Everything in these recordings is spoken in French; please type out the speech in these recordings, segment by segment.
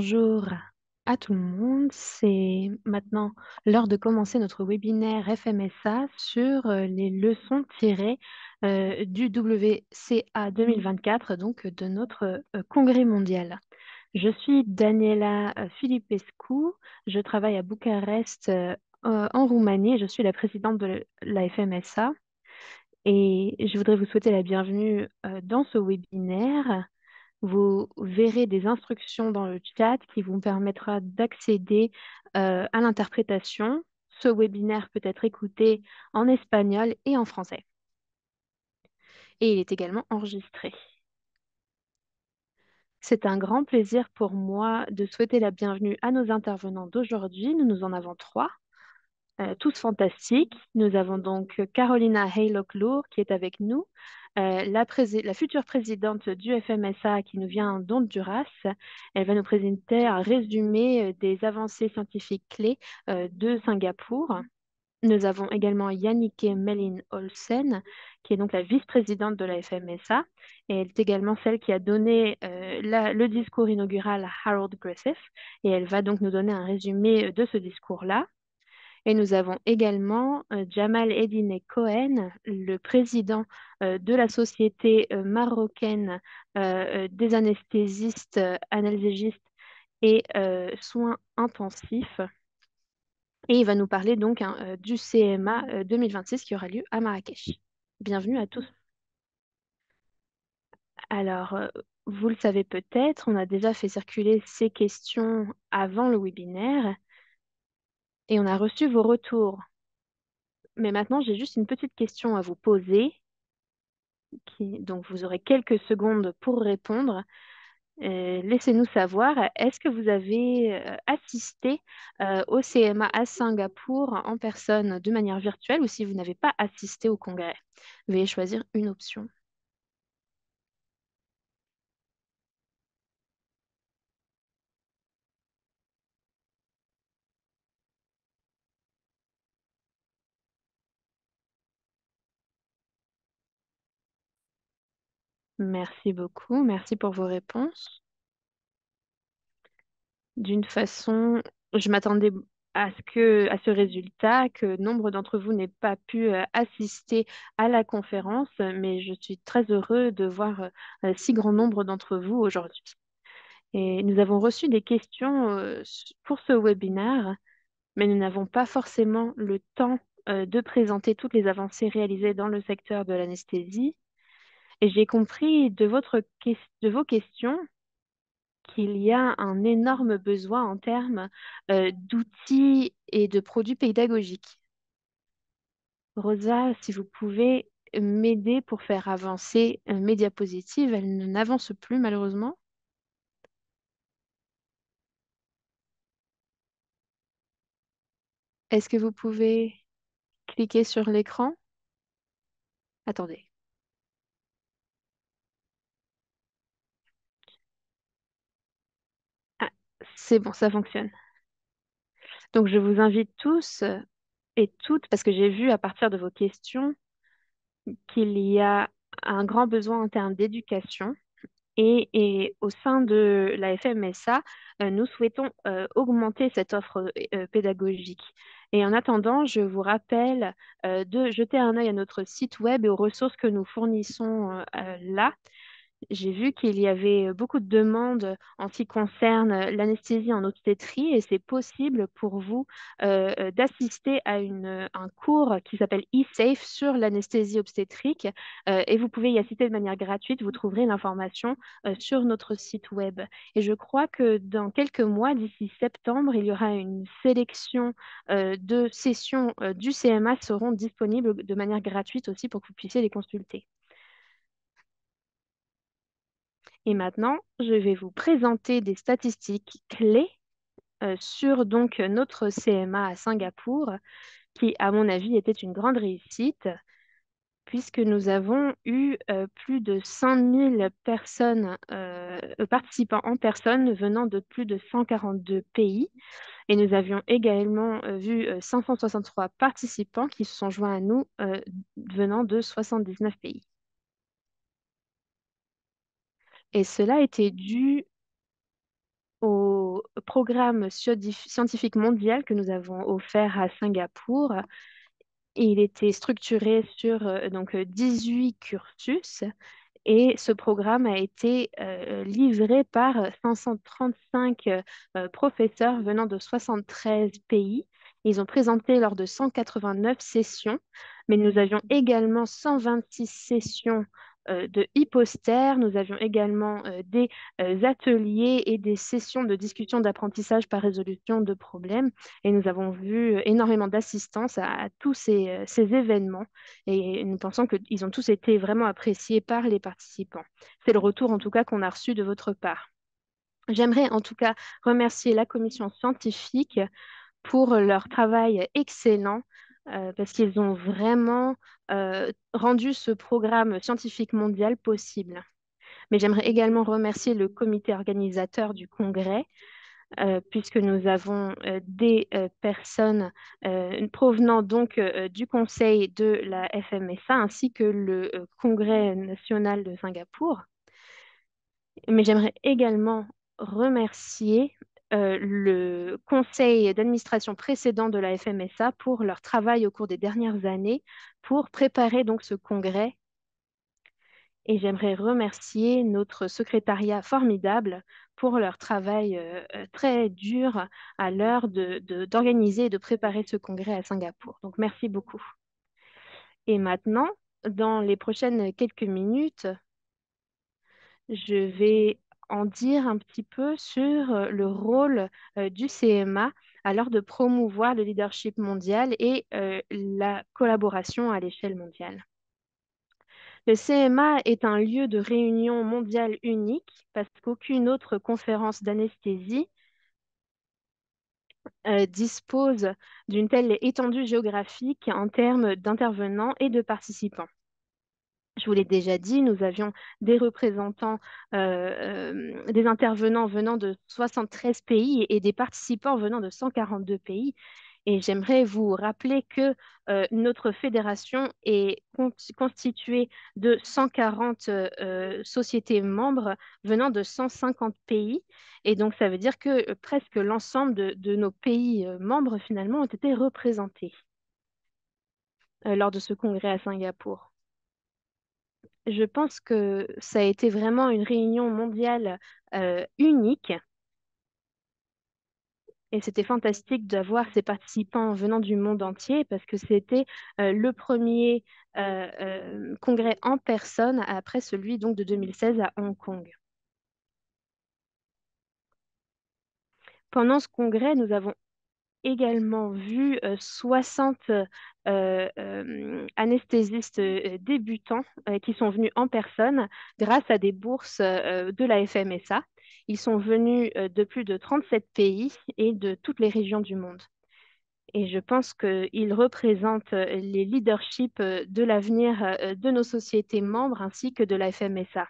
Bonjour à tout le monde. C'est maintenant l'heure de commencer notre webinaire FMSA sur euh, les leçons tirées euh, du WCA 2024, donc de notre euh, congrès mondial. Je suis Daniela Filipescu, je travaille à Bucarest en Roumanie, je suis la présidente de la FMSA et je voudrais vous souhaiter la bienvenue dans ce webinaire vous verrez des instructions dans le chat qui vous permettra d'accéder euh, à l'interprétation. Ce webinaire peut être écouté en espagnol et en français. Et il est également enregistré. C'est un grand plaisir pour moi de souhaiter la bienvenue à nos intervenants d'aujourd'hui. Nous nous en avons trois. Euh, tous fantastiques. Nous avons donc Carolina Haylock-Lour qui est avec nous, euh, la, future présidente du FMSA qui nous vient d'Honduras. Elle va nous présenter un résumé euh, des avancées scientifiques clés de Singapour. Nous avons également Yannické Melin Olsen, qui est donc la vice-présidente de la FMSA, et elle est également celle qui a donné le discours inaugural à Harold Griffith, et elle va donc nous donner un résumé de ce discours-là. Et nous avons également euh, Jamal Edine Cohen, le président euh, de la Société euh, marocaine des anesthésistes, analgésistes et soins intensifs. Et il va nous parler donc hein, du CMA 2026 qui aura lieu à Marrakech. Bienvenue à tous. Alors, vous le savez peut-être, on a déjà fait circuler ces questions avant le webinaire et on a reçu vos retours. Mais maintenant, j'ai juste une petite question à vous poser. donc, vous aurez quelques secondes pour répondre. Euh, laissez-nous savoir, est-ce que vous avez euh, assisté euh, au CMA à Singapour en personne de manière virtuelle ou si vous n'avez pas assisté au congrès Veuillez choisir une option. Merci beaucoup. Merci pour vos réponses. D'une façon, je m'attendais à ce que, à ce résultat, que nombre d'entre vous n'aient pas pu euh, assister à la conférence, mais je suis très heureux de voir euh, si grand nombre d'entre vous aujourd'hui. Et nous avons reçu des questions euh, pour ce webinaire, mais nous n'avons pas forcément le temps de présenter toutes les avancées réalisées dans le secteur de l'anesthésie j'ai compris de, votre de vos questions qu'il y a un énorme besoin en termes euh, d'outils et de produits pédagogiques. Rosa, si vous pouvez m'aider pour faire avancer euh, média diapositives, elle n'avance plus malheureusement. Est-ce que vous pouvez cliquer sur l'écran Attendez. C'est bon, ça fonctionne. Donc, je vous invite tous euh, et toutes, parce que j'ai vu à partir de vos questions qu'il y a un grand besoin en termes d'éducation. Et, au sein de la FMSA, euh, nous souhaitons euh, augmenter cette offre pédagogique. Et en attendant, je vous rappelle de jeter un œil à notre site web et aux ressources que nous fournissons là, j'ai vu qu'il y avait beaucoup de demandes en ce qui concerne l'anesthésie en obstétrie et c'est possible pour vous d'assister à un cours qui s'appelle eSafe sur l'anesthésie obstétrique et vous pouvez y assister de manière gratuite. Vous trouverez l'information sur notre site web. Et je crois que dans quelques mois, d'ici septembre, il y aura une sélection de sessions du CMA seront disponibles de manière gratuite aussi pour que vous puissiez les consulter. Et maintenant, je vais vous présenter des statistiques clés euh, sur donc euh, notre CMA à Singapour, qui, à mon avis, était une grande réussite, puisque nous avons eu euh, plus de 100 personnes, participants en personne venant de plus de 142 pays. Et nous avions également vu 563 participants qui se sont joints à nous venant de 79 pays. Et cela était dû au programme scientifique mondial que nous avons offert à Singapour. il était structuré sur euh, donc, 18 euh, cursus et ce programme a été euh, livré par 535 professeurs venant de 73 pays. Ils ont présenté lors de 189 sessions, mais nous avions également 126 sessions euh, de hypostères. Nous avions également euh, des euh, ateliers et des sessions de discussion d'apprentissage par résolution de problèmes. Et nous avons vu énormément d'assistance à, tous ces, ces événements. Et nous pensons qu'ils ont tous été vraiment appréciés par les participants. C'est le retour en tout cas qu'on a reçu de votre part. J'aimerais en tout cas remercier la commission scientifique pour leur travail excellent euh, parce qu'ils ont vraiment euh, rendu ce programme scientifique mondial possible. Mais j'aimerais également remercier le comité organisateur du congrès, euh, puisque nous avons des personnes provenant donc du conseil de la FMSA ainsi que le congrès national de Singapour. Mais j'aimerais également remercier euh, le conseil d'administration précédent de la FMSA pour leur travail au cours des dernières années pour préparer donc ce congrès. Et j'aimerais remercier notre secrétariat formidable pour leur travail euh, très dur à l'heure d'organiser de, d'organiser et de préparer ce congrès à Singapour. Donc merci beaucoup. Et maintenant, dans les prochaines quelques minutes, je vais en dire un petit peu sur euh, le rôle euh, du CMA alors de promouvoir le leadership mondial et euh, la collaboration à l'échelle mondiale. Le CMA est un lieu de réunion mondiale unique parce qu'aucune autre conférence d'anesthésie dispose d'une telle étendue géographique en termes d'intervenants et de participants. Je vous l'ai déjà dit, nous avions des représentants, euh, euh, des intervenants venant de 73 pays et des participants venant de 142 pays. Et j'aimerais vous rappeler que euh, notre fédération est constituée de 140 sociétés membres venant de 150 pays. Et donc, ça veut dire que presque l'ensemble de, nos pays membres, finalement, ont été représentés lors de ce congrès à Singapour je pense que ça a été vraiment une réunion mondiale euh, unique. Et c'était fantastique d'avoir ces participants venant du monde entier parce que c'était euh, le premier euh, congrès en personne après celui donc de 2016 à Hong Kong. Pendant ce congrès, nous avons également vu 60 euh, euh, euh, anesthésistes débutants qui sont venus en personne grâce à des bourses de la FMSA. Ils sont venus de plus de 37 pays et de toutes les régions du monde. Et je pense qu'ils représentent les leaderships de l'avenir de nos sociétés membres ainsi que de la FMSA.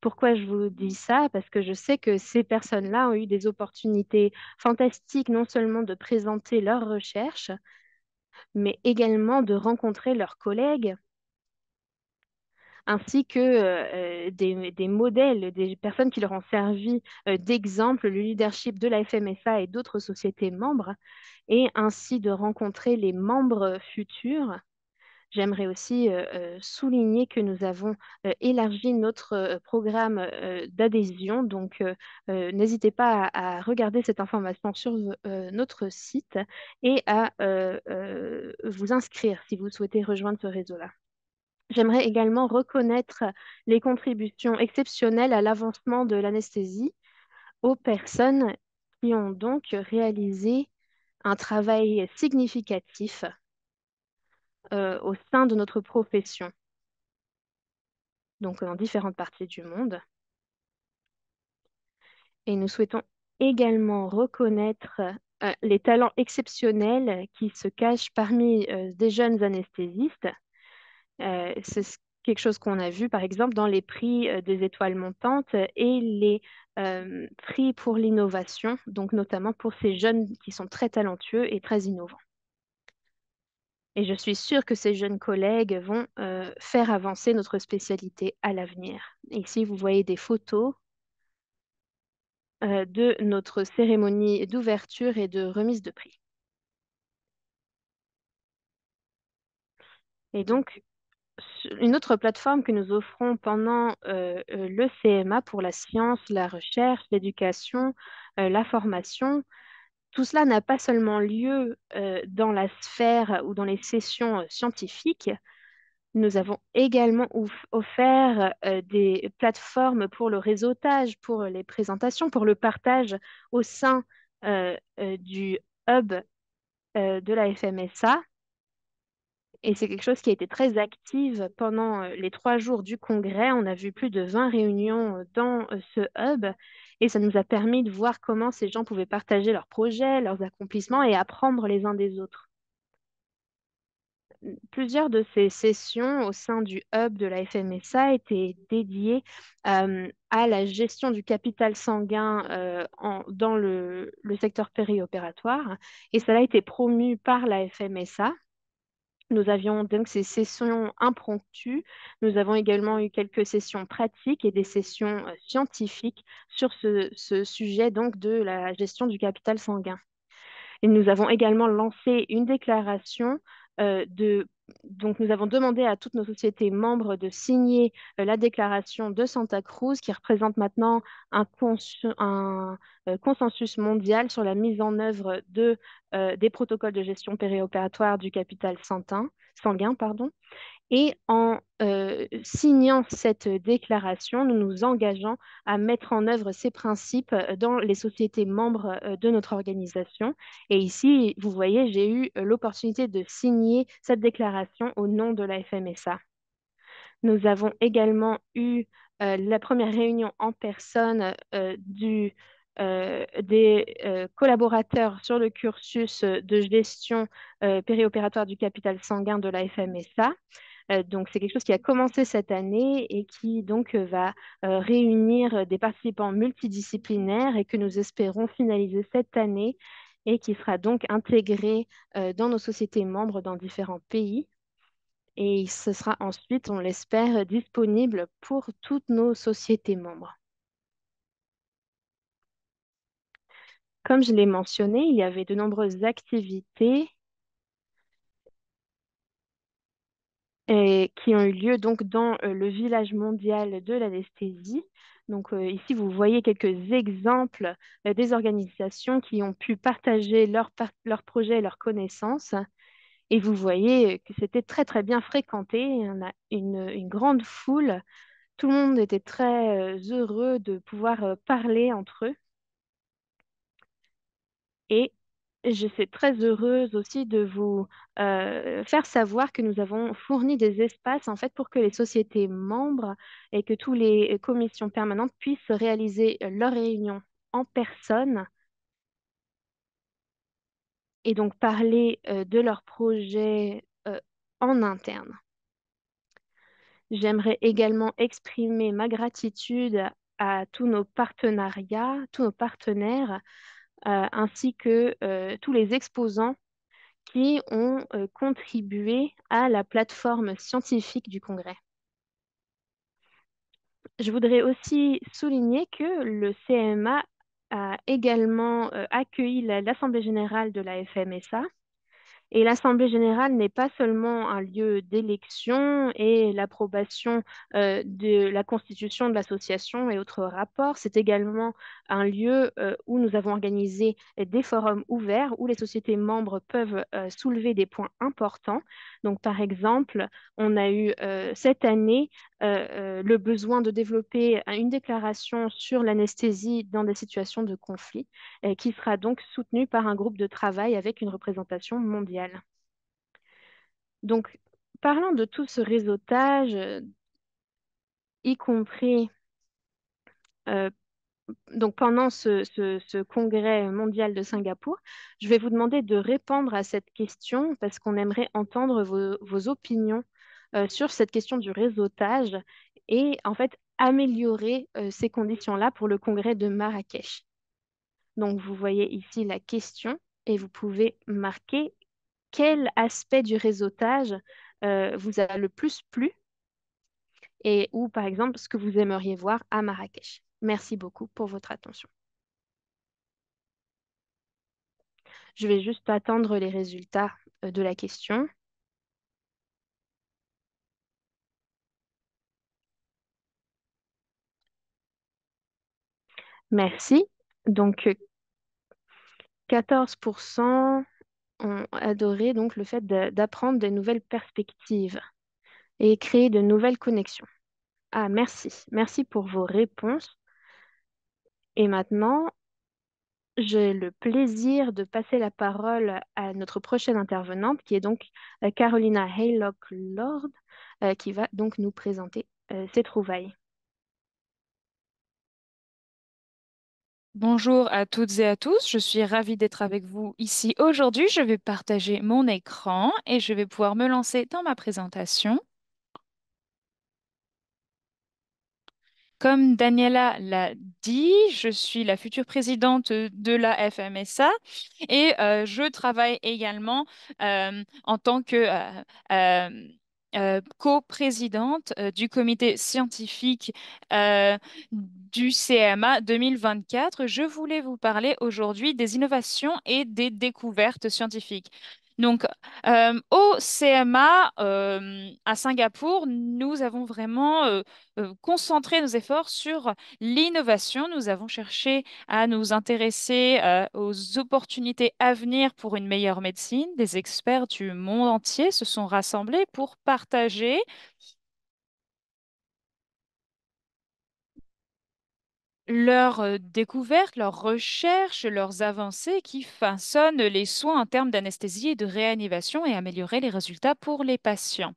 Pourquoi je vous dis ça Parce que je sais que ces personnes-là ont eu des opportunités fantastiques, non seulement de présenter leurs recherches, mais également de rencontrer leurs collègues, ainsi que euh, euh, des, modèles, des personnes qui leur ont servi euh, d'exemple, le leadership de la FMSA et d'autres sociétés membres, et ainsi de rencontrer les membres futurs J'aimerais aussi souligner que nous avons élargi notre programme d'adhésion. Donc, n'hésitez pas à, regarder cette information sur notre site et à vous inscrire si vous souhaitez rejoindre ce réseau-là. J'aimerais également reconnaître les contributions exceptionnelles à l'avancement de l'anesthésie aux personnes qui ont donc réalisé un travail significatif euh, au sein de notre profession, donc euh, dans différentes parties du monde. Et nous souhaitons également reconnaître euh, les talents exceptionnels qui se cachent parmi des jeunes anesthésistes. C'est quelque chose qu'on a vu par exemple dans les prix des étoiles montantes et les prix pour l'innovation, donc notamment pour ces jeunes qui sont très talentueux et très innovants. Et je suis sûre que ces jeunes collègues vont euh, faire avancer notre spécialité à l'avenir. Ici, vous voyez des photos euh, de notre cérémonie d'ouverture et de remise de prix. Et donc, une autre plateforme que nous offrons pendant euh, le CMA pour la science, la recherche, l'éducation, la formation, tout cela n'a pas seulement lieu euh, dans la sphère ou dans les sessions euh, scientifiques. Nous avons également offert euh, des plateformes pour le réseautage, pour les présentations, pour le partage au sein du hub de la FMSA. Et c'est quelque chose qui a été très actif pendant les trois jours du congrès. On a vu plus de 20 réunions dans ce hub et ça nous a permis de voir comment ces gens pouvaient partager leurs projets, leurs accomplissements et apprendre les uns des autres. Plusieurs de ces sessions au sein du hub de la FMSA étaient dédiées à la gestion du capital sanguin dans le, le secteur périopératoire. Et cela a été promu par la FMSA, nous avions donc ces sessions impromptues. Nous avons également eu quelques sessions pratiques et des sessions euh, scientifiques sur ce, sujet donc de la gestion du capital sanguin. Et nous avons également lancé une déclaration euh, de donc, nous avons demandé à toutes nos sociétés membres de signer euh, la déclaration de Santa Cruz, qui représente maintenant un, euh, consensus mondial sur la mise en œuvre euh, des protocoles de gestion périopératoire du capital sanguin. Pardon. Et en euh, signant cette déclaration, nous nous engageons à mettre en œuvre ces principes euh, dans les sociétés membres euh, de notre organisation. Et ici, vous voyez, j'ai eu l'opportunité de signer cette déclaration au nom de la FMSA. Nous avons également eu la première réunion en personne des collaborateurs sur le cursus de gestion périopératoire du capital sanguin de la FMSA. Euh, donc c'est quelque chose qui a commencé cette année et qui donc euh, va euh, réunir des participants multidisciplinaires et que nous espérons finaliser cette année et qui sera donc intégré dans nos sociétés membres dans différents pays et ce sera ensuite, on l'espère, disponible pour toutes nos sociétés membres. Comme je l'ai mentionné, il y avait de nombreuses activités qui ont eu lieu donc dans euh, le village mondial de l'anesthésie. Donc euh, ici, vous voyez quelques exemples euh, des organisations qui ont pu partager leurs projets et leurs connaissances. Et vous voyez que c'était très très bien fréquenté. On a une, une, grande foule. Tout le monde était très heureux de pouvoir parler entre eux. Et je suis très heureuse aussi de vous euh, faire savoir que nous avons fourni des espaces en fait pour que les sociétés membres et que toutes les commissions permanentes puissent réaliser euh, leurs réunions en personne et donc parler euh, de leurs projets en interne. J'aimerais également exprimer ma gratitude à tous nos partenariats, tous nos partenaires euh, ainsi que euh, tous les exposants qui ont euh, contribué à la plateforme scientifique du Congrès. Je voudrais aussi souligner que le CMA a également accueilli l'Assemblée générale de la FMSA et l'Assemblée générale n'est pas seulement un lieu d'élection et l'approbation euh, de la constitution de l'association et autres rapports, c'est également un lieu euh, où nous avons organisé des forums ouverts où les sociétés membres peuvent euh, soulever des points importants donc, par exemple, on a eu euh, cette année euh, euh, le besoin de développer une déclaration sur l'anesthésie dans des situations de conflit, qui sera donc soutenue par un groupe de travail avec une représentation mondiale. Donc, parlant de tout ce réseautage, y compris donc pendant ce, congrès mondial de Singapour, je vais vous demander de répondre à cette question parce qu'on aimerait entendre vos, opinions euh, sur cette question du réseautage et en fait améliorer euh, ces conditions-là pour le congrès de Marrakech. Donc vous voyez ici la question et vous pouvez marquer quel aspect du réseautage euh, vous a le plus plu et ou par exemple ce que vous aimeriez voir à Marrakech. Merci beaucoup pour votre attention. Je vais juste attendre les résultats euh, de la question. Merci. Donc, 14% euh, ont adoré donc le fait d'apprendre de, de nouvelles perspectives et créer de nouvelles connexions. Ah, merci. Merci pour vos réponses. Et maintenant, j'ai le plaisir de passer la parole à notre prochaine intervenante, qui est donc euh, Carolina Haylock-Lord, euh, qui va donc nous présenter euh, ses trouvailles. Bonjour à toutes et à tous, je suis ravie d'être avec vous ici aujourd'hui. Je vais partager mon écran et je vais pouvoir me lancer dans ma présentation. Comme Daniela l'a dit, je suis la future présidente de la FMSA et euh, je travaille également euh, en tant que euh, co-présidente du comité scientifique du CMA 2024. Je voulais vous parler aujourd'hui des innovations et des découvertes scientifiques. Donc, euh, au CMA euh, à Singapour, nous avons vraiment euh, concentré nos efforts sur l'innovation. Nous avons cherché à nous intéresser aux opportunités à venir pour une meilleure médecine. Des experts du monde entier se sont rassemblés pour partager leurs euh, découvertes, leurs recherches, leurs avancées qui façonnent les soins en termes d'anesthésie et de réanimation et améliorer les résultats pour les patients.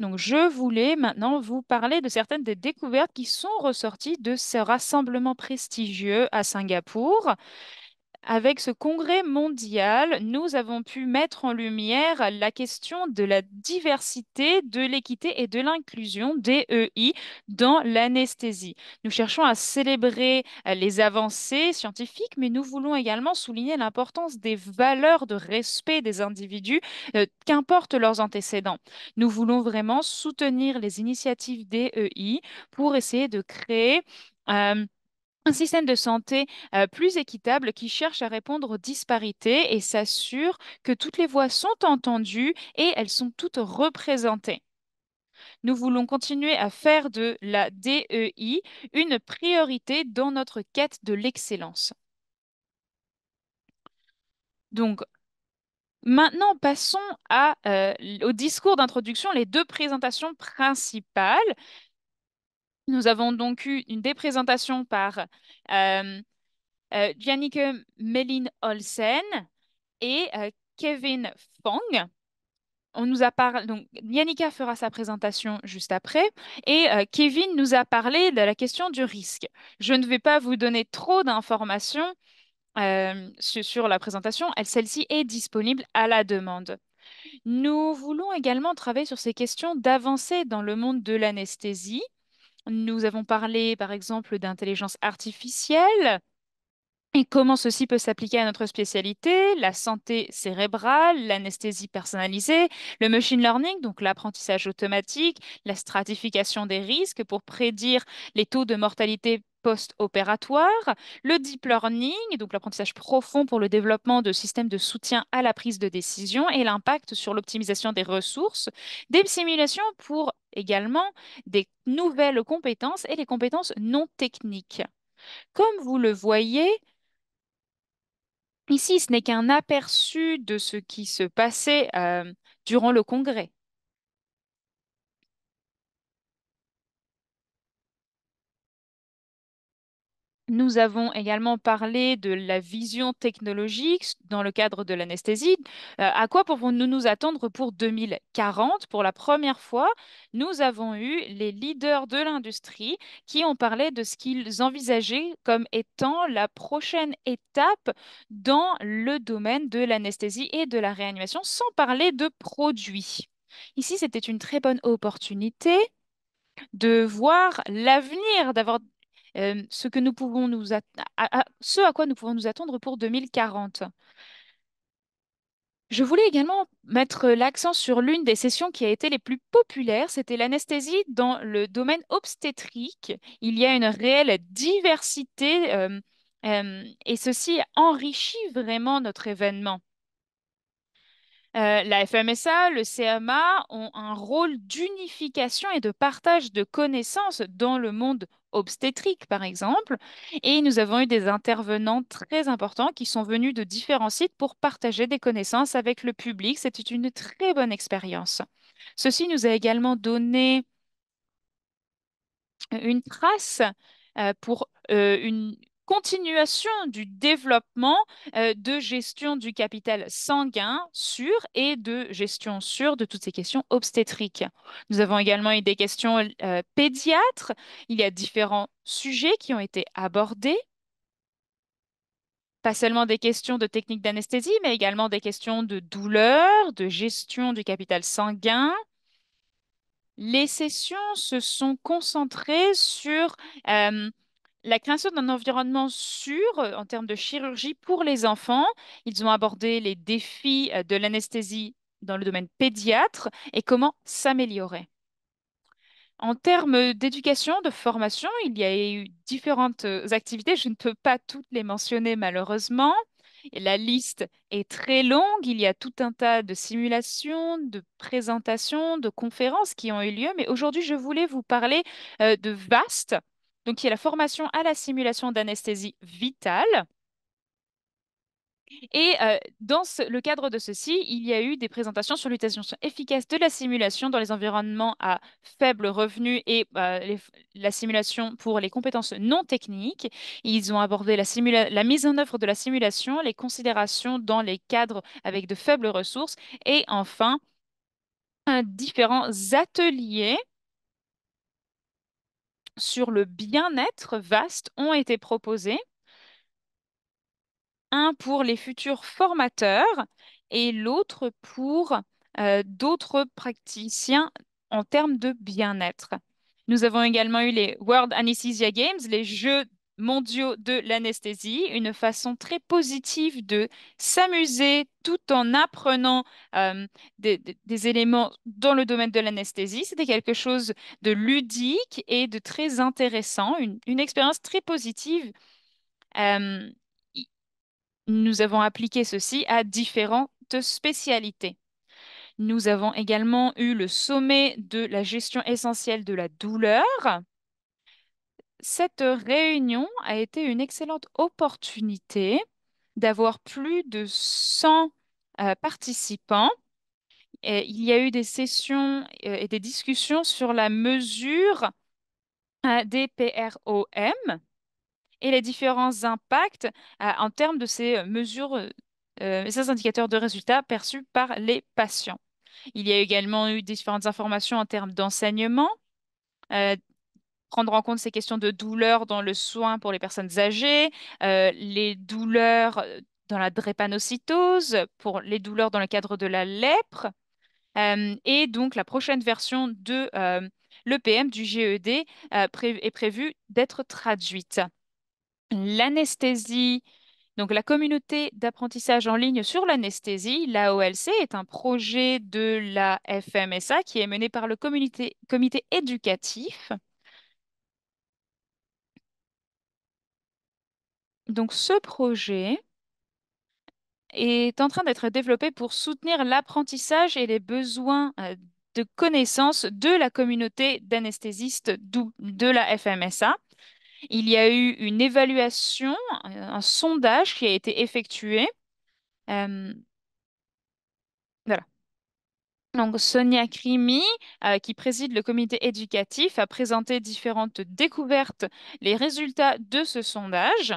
Donc, je voulais maintenant vous parler de certaines des découvertes qui sont ressorties de ce rassemblement prestigieux à Singapour. Avec ce congrès mondial, nous avons pu mettre en lumière la question de la diversité, de l'équité et de l'inclusion des EI dans l'anesthésie. Nous cherchons à célébrer euh, les avancées scientifiques, mais nous voulons également souligner l'importance des valeurs de respect des individus, euh, qu'importent qu'importe leurs antécédents. Nous voulons vraiment soutenir les initiatives EI e pour essayer de créer euh, un système de santé plus équitable qui cherche à répondre aux disparités et s'assure que toutes les voix sont entendues et elles sont toutes représentées. Nous voulons continuer à faire de la DEI une priorité dans notre quête de l'excellence. Donc, Maintenant, passons au discours d'introduction, les deux présentations principales. Nous avons donc eu une des par euh, euh Melin Olsen et euh, Kevin Fong. On nous a parlé, donc Yannicka fera sa présentation juste après et euh, Kevin nous a parlé de la question du risque. Je ne vais pas vous donner trop d'informations sur la présentation, celle-ci est disponible à la demande. Nous voulons également travailler sur ces questions d'avancée dans le monde de l'anesthésie nous avons parlé, par exemple, d'intelligence artificielle et comment ceci peut s'appliquer à notre spécialité, la santé cérébrale, l'anesthésie personnalisée, le machine learning, donc l'apprentissage automatique, la stratification des risques pour prédire les taux de mortalité post-opératoire, le deep learning, donc l'apprentissage profond pour le développement de systèmes de soutien à la prise de décision et l'impact sur l'optimisation des ressources, des simulations pour également des nouvelles compétences et des compétences non techniques. Comme vous le voyez, ici, ce n'est qu'un aperçu de ce qui se passait euh, durant le congrès. Nous avons également parlé de la vision technologique dans le cadre de l'anesthésie. Euh, à quoi pouvons-nous nous attendre pour 2040 Pour la première fois, nous avons eu les leaders de l'industrie qui ont parlé de ce qu'ils envisageaient comme étant la prochaine étape dans le domaine de l'anesthésie et de la réanimation, sans parler de produits. Ici, c'était une très bonne opportunité de voir l'avenir, d'avoir euh, ce, que nous pouvons nous à, ce à quoi nous pouvons nous attendre pour 2040. Je voulais également mettre l'accent sur l'une des sessions qui a été les plus populaires, c'était l'anesthésie dans le domaine obstétrique. Il y a une réelle diversité euh, euh, et ceci enrichit vraiment notre événement. la FMSA, le CMA ont un rôle d'unification et de partage de connaissances dans le monde obstétrique, par exemple. Et nous avons eu des intervenants très importants qui sont venus de différents sites pour partager des connaissances avec le public. C'était une très bonne expérience. Ceci nous a également donné euh, une trace euh, pour euh, une, continuation du développement euh, de gestion du capital sanguin sûr et de gestion sûre de toutes ces questions obstétriques. Nous avons également eu des questions euh, pédiatres. Il y a différents sujets qui ont été abordés. Pas seulement des questions de technique d'anesthésie, mais également des questions de douleur, de gestion du capital sanguin, les sessions se sont concentrées sur euh, la création d'un environnement sûr euh, en termes de chirurgie pour les enfants. Ils ont abordé les défis euh, de l'anesthésie dans le domaine pédiatre et comment s'améliorer. En termes d'éducation, de formation, il y a eu différentes euh, activités. Je ne peux pas toutes les mentionner malheureusement. la liste est très longue. Il y a tout un tas de simulations, de présentations, de conférences qui ont eu lieu. Mais aujourd'hui, je voulais vous parler de VAST, donc qui est la formation à la simulation d'anesthésie vitale. Et euh, dans le cadre de ceci, il y a eu des présentations sur l'utilisation efficace de la simulation dans les environnements à faible revenu et bah, la simulation pour les compétences non techniques. Ils ont abordé la, mise en œuvre de la simulation, les considérations dans les cadres avec de faibles ressources et enfin différents ateliers sur le bien-être vaste ont été proposés. Un pour les futurs formateurs et l'autre pour euh, d'autres praticiens en termes de bien-être. Nous avons également eu les World Anesthesia Games, les Jeux mondiaux de l'anesthésie, une façon très positive de s'amuser tout en apprenant euh, des, éléments dans le domaine de l'anesthésie. C'était quelque chose de ludique et de très intéressant, une, expérience très positive. Euh, nous avons appliqué ceci à différentes spécialités. Nous avons également eu le sommet de la gestion essentielle de la douleur, cette réunion a été une excellente opportunité d'avoir plus de 100 euh, participants. il y a eu des sessions euh, et des discussions sur la mesure euh, des PROM et les différents impacts en termes de ces mesures ces indicateurs de résultats perçus par les patients. Il y a également eu différentes informations en termes d'enseignement, prendre en compte ces questions de douleur dans le soin pour les personnes âgées, euh, les douleurs euh, dans la drépanocytose, pour les douleurs dans le cadre de la lèpre, euh, et donc la prochaine version de l'EPM du GED est prévue d'être traduite. L'anesthésie, donc la communauté d'apprentissage en ligne sur l'anesthésie, l'AOLC, est un projet de la FMSA qui est mené par le comité éducatif Donc ce projet est en train d'être développé pour soutenir l'apprentissage et les besoins euh, de connaissances de la communauté d'anesthésistes de la FMSA. Il y a eu une évaluation, euh, un sondage qui a été effectué. Euh, voilà. Donc Sonia Krimi, qui préside le comité éducatif, a présenté différentes découvertes, les résultats de ce sondage.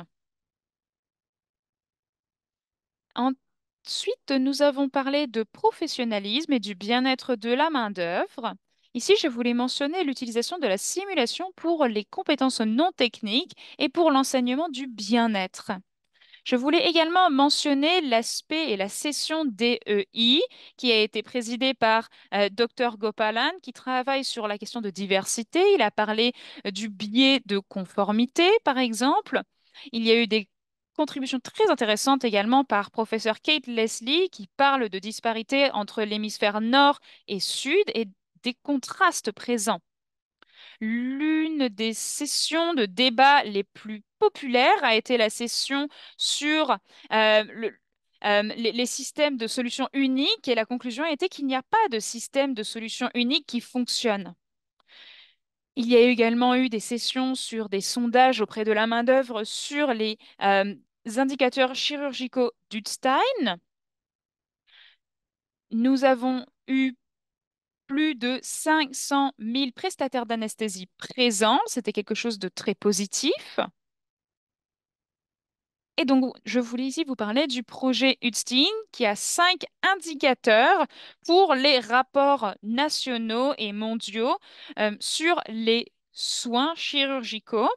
Ensuite, nous avons parlé de professionnalisme et du bien-être de la main-d'œuvre. Ici, je voulais mentionner l'utilisation de la simulation pour les compétences non techniques et pour l'enseignement du bien-être. Je voulais également mentionner l'aspect et la session DEI qui a été présidée par euh, Dr Gopalan qui travaille sur la question de diversité. Il a parlé euh, du biais de conformité, par exemple. Il y a eu des contribution très intéressante également par professeur Kate Leslie qui parle de disparités entre l'hémisphère nord et sud et des contrastes présents. L'une des sessions de débat les plus populaires a été la session sur euh, euh, les, systèmes de solutions uniques et la conclusion a été qu'il n'y a pas de système de solutions uniques qui fonctionne. Il y a également eu des sessions sur des sondages auprès de la main-d'œuvre sur les euh, indicateurs chirurgicaux d'Udstein. Nous avons eu plus de 500 000 prestataires d'anesthésie présents. C'était quelque chose de très positif. Et donc, je voulais ici vous parler du projet Udstein, qui a cinq indicateurs pour les rapports nationaux et mondiaux euh, sur les soins chirurgicaux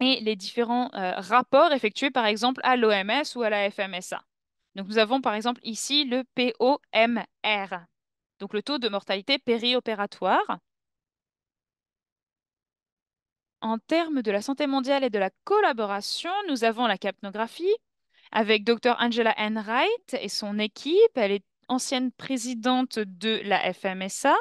et les différents euh, rapports effectués par exemple à l'OMS ou à la FMSA. Donc nous avons par exemple ici le POMR, donc le taux de mortalité périopératoire. En termes de la santé mondiale et de la collaboration, nous avons la capnographie avec Dr Angela Enright et son équipe. Elle est ancienne présidente de la FMSA.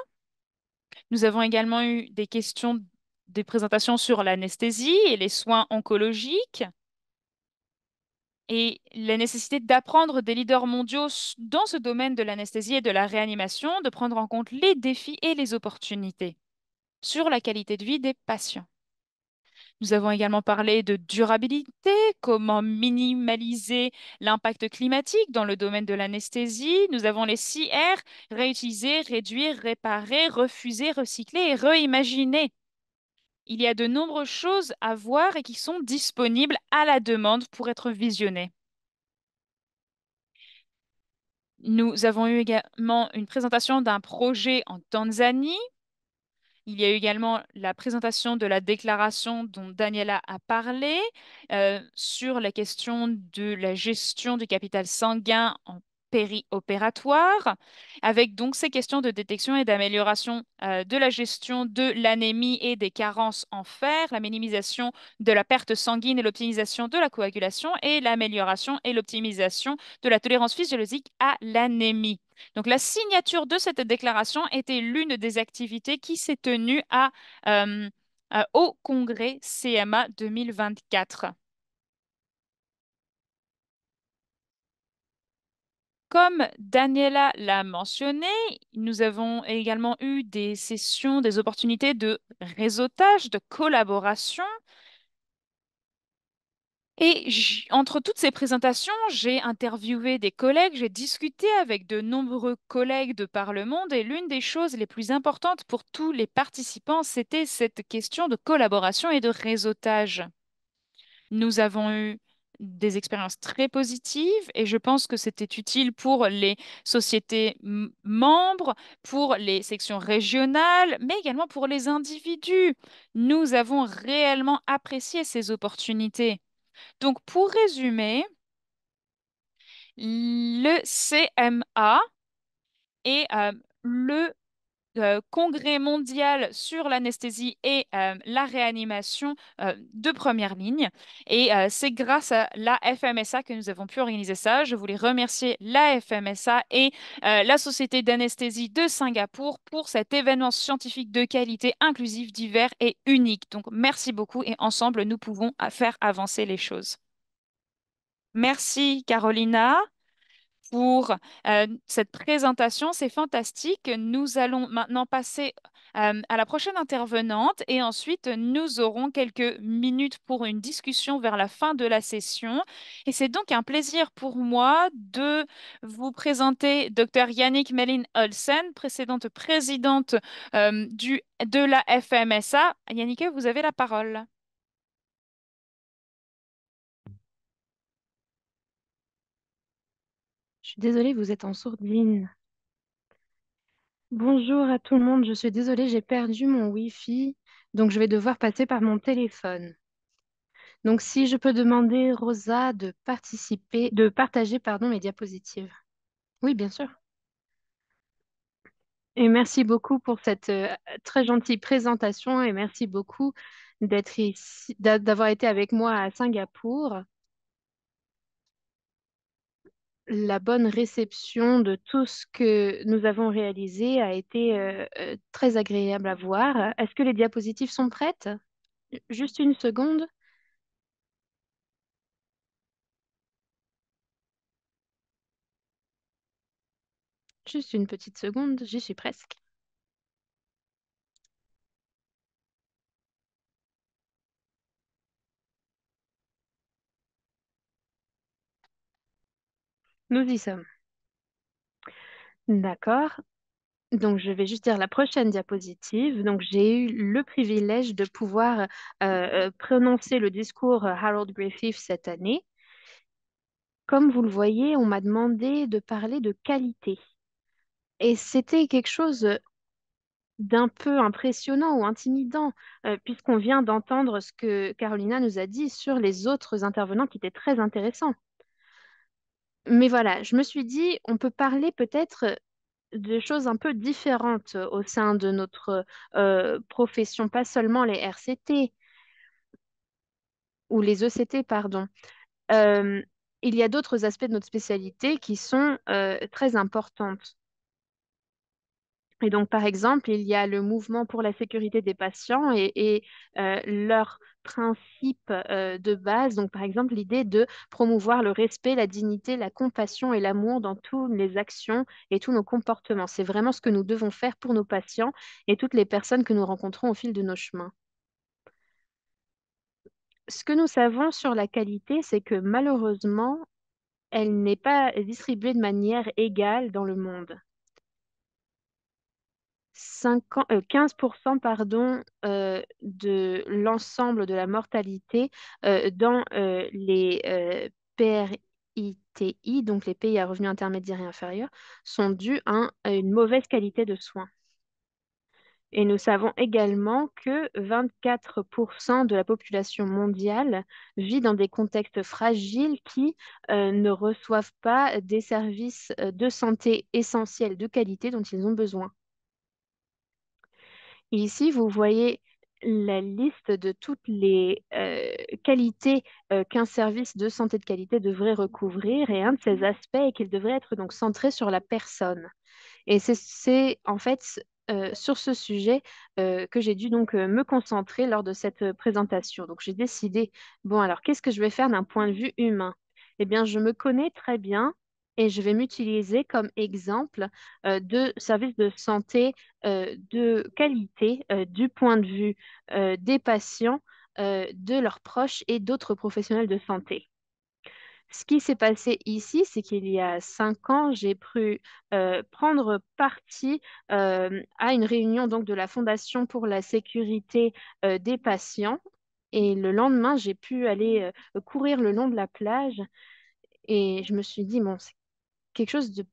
Nous avons également eu des questions des présentations sur l'anesthésie et les soins oncologiques et la nécessité d'apprendre des leaders mondiaux dans ce domaine de l'anesthésie et de la réanimation, de prendre en compte les défis et les opportunités sur la qualité de vie des patients. Nous avons également parlé de durabilité, comment minimaliser l'impact climatique dans le domaine de l'anesthésie. Nous avons les R, réutiliser, réduire, réparer, refuser, recycler et reimaginer il y a de nombreuses choses à voir et qui sont disponibles à la demande pour être visionnées. Nous avons eu également une présentation d'un projet en Tanzanie. Il y a eu également la présentation de la déclaration dont Daniela a parlé euh, sur la question de la gestion du capital sanguin en périopératoire, avec donc ces questions de détection et d'amélioration euh, de la gestion de l'anémie et des carences en fer, la minimisation de la perte sanguine et l'optimisation de la coagulation et l'amélioration et l'optimisation de la tolérance physiologique à l'anémie. Donc la signature de cette déclaration était l'une des activités qui s'est tenue euh, euh, au congrès CMA 2024. Comme Daniela l'a mentionné, nous avons également eu des sessions, des opportunités de réseautage, de collaboration. Et entre toutes ces présentations, j'ai interviewé des collègues, j'ai discuté avec de nombreux collègues de par le monde et l'une des choses les plus importantes pour tous les participants, c'était cette question de collaboration et de réseautage. Nous avons eu des expériences très positives et je pense que c'était utile pour les sociétés membres, pour les sections régionales, mais également pour les individus. Nous avons réellement apprécié ces opportunités. Donc pour résumer, le CMA est euh, le euh, congrès mondial sur l'anesthésie et euh, la réanimation euh, de première ligne. Et c'est grâce à la FMSA que nous avons pu organiser ça. Je voulais remercier la FMSA et la Société d'anesthésie de Singapour pour cet événement scientifique de qualité inclusif, divers et unique. Donc merci beaucoup et ensemble, nous pouvons faire avancer les choses. Merci Carolina pour euh, cette présentation. C'est fantastique. Nous allons maintenant passer euh, à la prochaine intervenante et ensuite nous aurons quelques minutes pour une discussion vers la fin de la session. Et c'est donc un plaisir pour moi de vous présenter Dr Yannick Melin Olsen, précédente présidente euh, du, de la FMSA. Yannick, vous avez la parole. désolée, vous êtes en sourdine. Bonjour à tout le monde, je suis désolée, j'ai perdu mon Wi-Fi, donc je vais devoir passer par mon téléphone. Donc si je peux demander Rosa de participer, de partager pardon, mes diapositives. Oui, bien sûr. Et merci beaucoup pour cette euh, très gentille présentation et merci beaucoup d'être d'avoir été avec moi à Singapour la bonne réception de tout ce que nous avons réalisé a été euh, euh, très agréable à voir. Est-ce que les diapositives sont prêtes Juste une seconde. Juste une petite seconde, j'y suis presque. Nous y sommes. D'accord. Donc, je vais juste dire la prochaine diapositive. Donc, j'ai eu le privilège de pouvoir euh, euh, prononcer le discours euh, Harold Griffith cette année. Comme vous le voyez, on m'a demandé de parler de qualité. Et c'était quelque chose d'un peu impressionnant ou intimidant, puisqu'on vient d'entendre ce que Carolina nous a dit sur les autres intervenants qui étaient très intéressants mais voilà, je me suis dit, on peut parler peut-être de choses un peu différentes euh, au sein de notre euh, profession, pas seulement les RCT ou les ECT, pardon. il y a d'autres aspects de notre spécialité qui sont euh, très importantes. Et donc, par exemple, il y a le mouvement pour la sécurité des patients et, euh, leurs principes leur de base. Donc, par exemple, l'idée de promouvoir le respect, la dignité, la compassion et l'amour dans toutes les actions et tous nos comportements. C'est vraiment ce que nous devons faire pour nos patients et toutes les personnes que nous rencontrons au fil de nos chemins ce que nous savons sur la qualité, c'est que malheureusement, elle n'est pas distribuée de manière égale dans le monde. 15% euh, pardon, euh, de l'ensemble de la mortalité euh, dans les PRITI, donc les pays à revenus intermédiaires et inférieurs, sont dus à, une mauvaise qualité de soins. Et nous savons également que 24% de la population mondiale vit dans des contextes fragiles qui ne reçoivent pas des services de santé essentiels de qualité dont ils ont besoin ici, vous voyez la liste de toutes les euh, qualités euh, qu'un service de santé de qualité devrait recouvrir et un de ses aspects est qu'il devrait être donc centré sur la personne. Et c'est en fait euh, sur ce sujet que j'ai dû donc me concentrer lors de cette présentation. Donc j'ai décidé, bon alors qu'est-ce que je vais faire d'un point de vue humain Eh bien je me connais très bien, et je vais m'utiliser comme exemple euh, de services de santé euh, de qualité euh, du point de vue des patients, de leurs proches et d'autres professionnels de santé. Ce qui s'est passé ici, c'est qu'il y a cinq ans, j'ai pu prendre partie à une réunion donc, de la Fondation pour la sécurité des patients. Et le lendemain, j'ai pu aller courir le long de la plage et je me suis dit, bon, c'est quelque chose de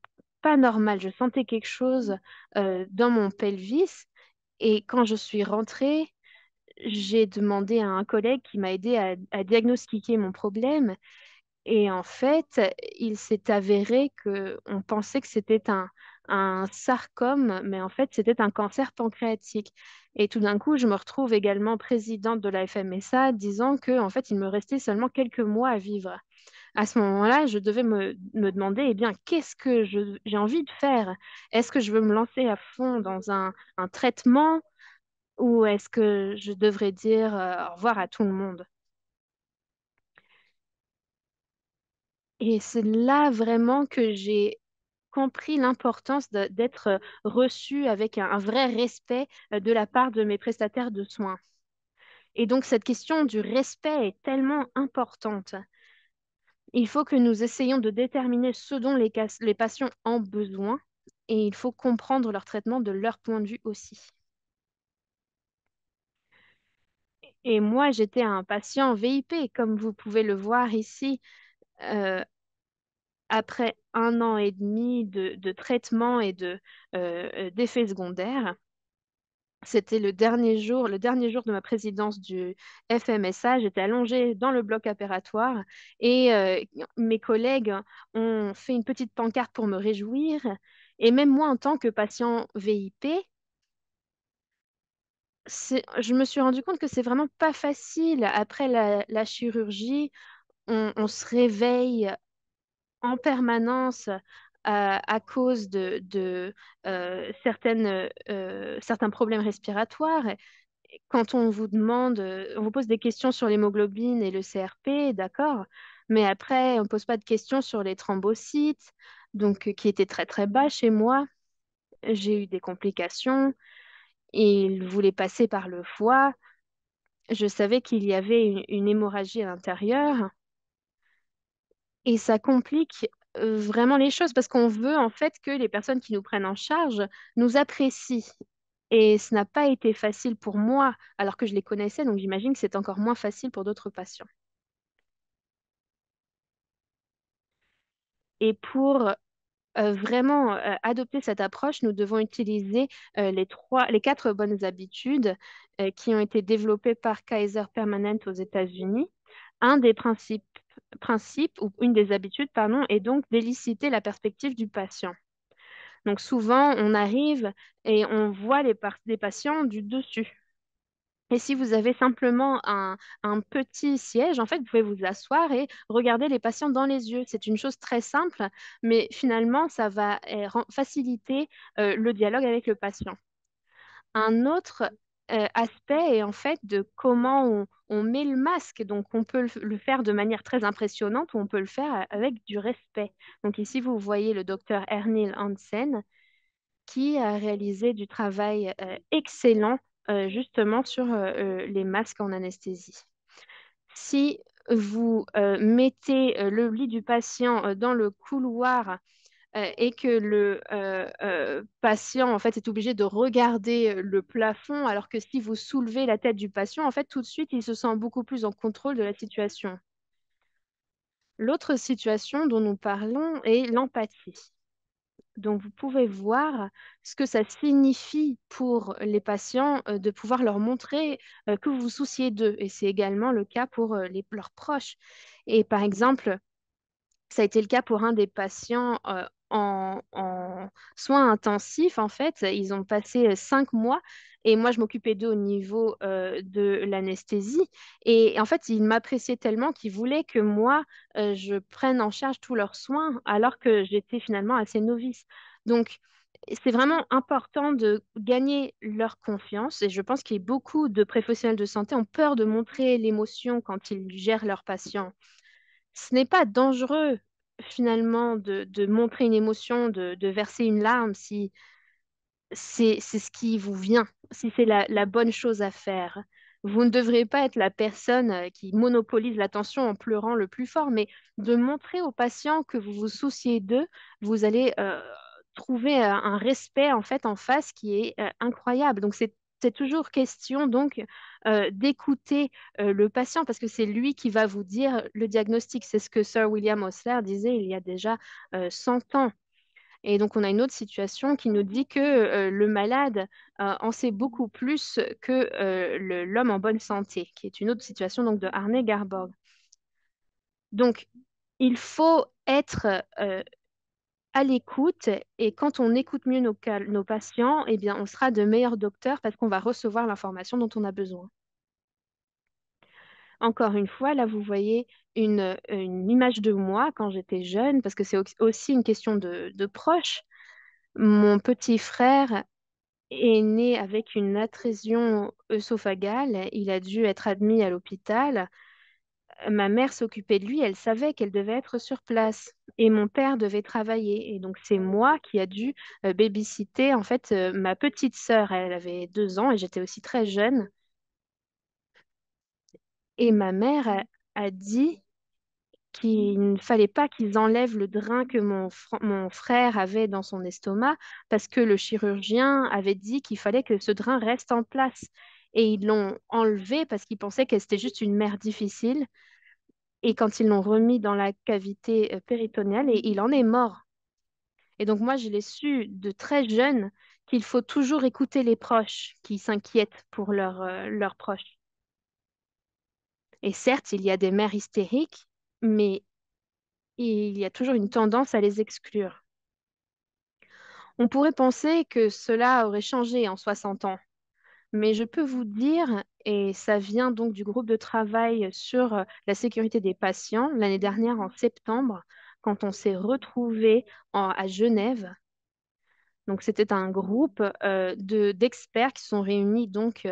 pas normal. Je sentais quelque chose mmh. euh, dans mon pelvis. Et quand je suis rentrée, j'ai demandé à un collègue qui m'a aidé à, diagnostiquer mon problème. Et en fait, il s'est avéré qu'on pensait que c'était un, sarcome, mais en fait, c'était un cancer pancréatique. Et tout d'un coup, je me retrouve également présidente de la FMSA, disant qu'en en fait, il me restait seulement quelques mois à vivre à ce moment-là, je devais me, me demander, eh bien, qu'est-ce que j'ai envie de faire Est-ce que je veux me lancer à fond dans un, traitement ou est-ce que je devrais dire euh, au revoir à tout le monde Et c'est là vraiment que j'ai compris l'importance d'être reçu avec un vrai respect euh, de la part de mes prestataires de soins. Et donc cette question du respect est tellement importante. Il faut que nous essayions de déterminer ce dont les, patients ont besoin et il faut comprendre leur traitement de leur point de vue aussi. Et moi, j'étais un patient VIP, comme vous pouvez le voir ici. Euh, après un an et demi de, traitement et euh, d'effets de, secondaires, c'était le dernier jour, le dernier jour de ma présidence du FMSA. J'étais allongée dans le bloc opératoire et euh, mes collègues ont fait une petite pancarte pour me réjouir. Et même moi, en tant que patient VIP, je me suis rendu compte que c'est vraiment pas facile. Après la, chirurgie, on, se réveille en permanence à cause de, euh, certaines, euh, certains problèmes respiratoires. Quand on vous demande, on vous pose des questions sur l'hémoglobine et le CRP, d'accord, mais après, on ne pose pas de questions sur les thrombocytes, donc euh, qui étaient très très bas chez moi. J'ai eu des complications. Et il voulait passer par le foie. Je savais qu'il y avait une, une hémorragie à l'intérieur. Et ça complique euh, vraiment les choses parce qu'on veut en fait que les personnes qui nous prennent en charge nous apprécient. Et ce n'a pas été facile pour moi alors que je les connaissais, donc j'imagine que c'est encore moins facile pour d'autres patients. Et pour euh, vraiment euh, adopter cette approche, nous devons utiliser les, trois, les quatre bonnes habitudes qui ont été développées par Kaiser Permanente aux États-Unis. Un des principes principe ou une des habitudes, pardon, est donc d'éliciter la perspective du patient. Donc souvent, on arrive et on voit les, patients du dessus. Et si vous avez simplement un, petit siège, en fait, vous pouvez vous asseoir et regarder les patients dans les yeux. C'est une chose très simple, mais finalement, ça va eh, faciliter euh, le dialogue avec le patient. Un autre euh, aspect est en fait de comment on, on met le masque, donc on peut le faire de manière très impressionnante ou on peut le faire avec du respect. Donc ici, vous voyez le docteur Ernil Hansen qui a réalisé du travail euh, excellent euh, justement sur euh, les masques en anesthésie. Si vous mettez le lit du patient dans le couloir euh, et que le euh, euh, patient en fait est obligé de regarder le plafond, alors que si vous soulevez la tête du patient, en fait tout de suite il se sent beaucoup plus en contrôle de la situation. L'autre situation dont nous parlons est l'empathie. Donc, vous pouvez voir ce que ça signifie pour les patients de pouvoir leur montrer que vous vous souciez d'eux. Et c'est également le cas pour les, leurs proches. Et par exemple, ça a été le cas pour un des patients en, soins intensifs, en fait. Ils ont passé euh, cinq mois et moi, je m'occupais d'eux au niveau euh, de l'anesthésie. Et, en fait, ils m'appréciaient tellement qu'ils voulaient que moi, euh, je prenne en charge tous leurs soins, alors que j'étais finalement assez novice. Donc, c'est vraiment important de gagner leur confiance. Et je pense qu'il y a beaucoup de professionnels de santé ont peur de montrer l'émotion quand ils gèrent leurs patients. Ce n'est pas dangereux finalement de, montrer une émotion, de, verser une larme, si c'est ce qui vous vient, si c'est la, bonne chose à faire. Vous ne devrez pas être la personne euh, qui monopolise l'attention en pleurant le plus fort, mais de montrer aux patients que vous vous souciez d'eux, vous allez euh, trouver euh, un respect en fait en face qui est incroyable. Donc c'est c'est toujours question donc euh, d'écouter euh, le patient parce que c'est lui qui va vous dire le diagnostic. C'est ce que Sir William Osler disait il y a déjà 100 euh, ans. Et donc, on a une autre situation qui nous dit que le malade en sait beaucoup plus que l'homme en bonne santé, qui est une autre situation donc, de Arne Garborg. Donc, il faut être à l'écoute et quand on écoute mieux nos, patients, eh bien, on sera de meilleurs docteurs parce qu'on va recevoir l'information dont on a besoin. Encore une fois, là, vous voyez une, image de moi quand j'étais jeune, parce que c'est aussi une question de, proche. Mon petit frère est né avec une attrésion œsophagale. Il a dû être admis à l'hôpital ma mère s'occupait de lui, elle savait qu'elle devait être sur place et mon père devait travailler. Et donc c'est moi qui a dû euh, babysitter en fait euh, ma petite sœur. Elle avait deux ans et j'étais aussi très jeune. Et ma mère a, dit qu'il ne fallait pas qu'ils enlèvent le drain que mon, mon frère avait dans son estomac parce que le chirurgien avait dit qu'il fallait que ce drain reste en place et ils l'ont enlevé parce qu'ils pensaient que c'était juste une mère difficile. Et quand ils l'ont remis dans la cavité euh, péritonéale, et il en est mort. Et donc moi, je l'ai su de très jeune qu'il faut toujours écouter les proches qui s'inquiètent pour euh, leurs proches. Et certes, il y a des mères hystériques, mais il y a toujours une tendance à les exclure. On pourrait penser que cela aurait changé en 60 ans, mais je peux vous dire, et ça vient donc du groupe de travail sur euh, la sécurité des patients, l'année dernière en septembre, quand on s'est retrouvé à Genève. Donc c'était un groupe euh, d'experts qui sont réunis donc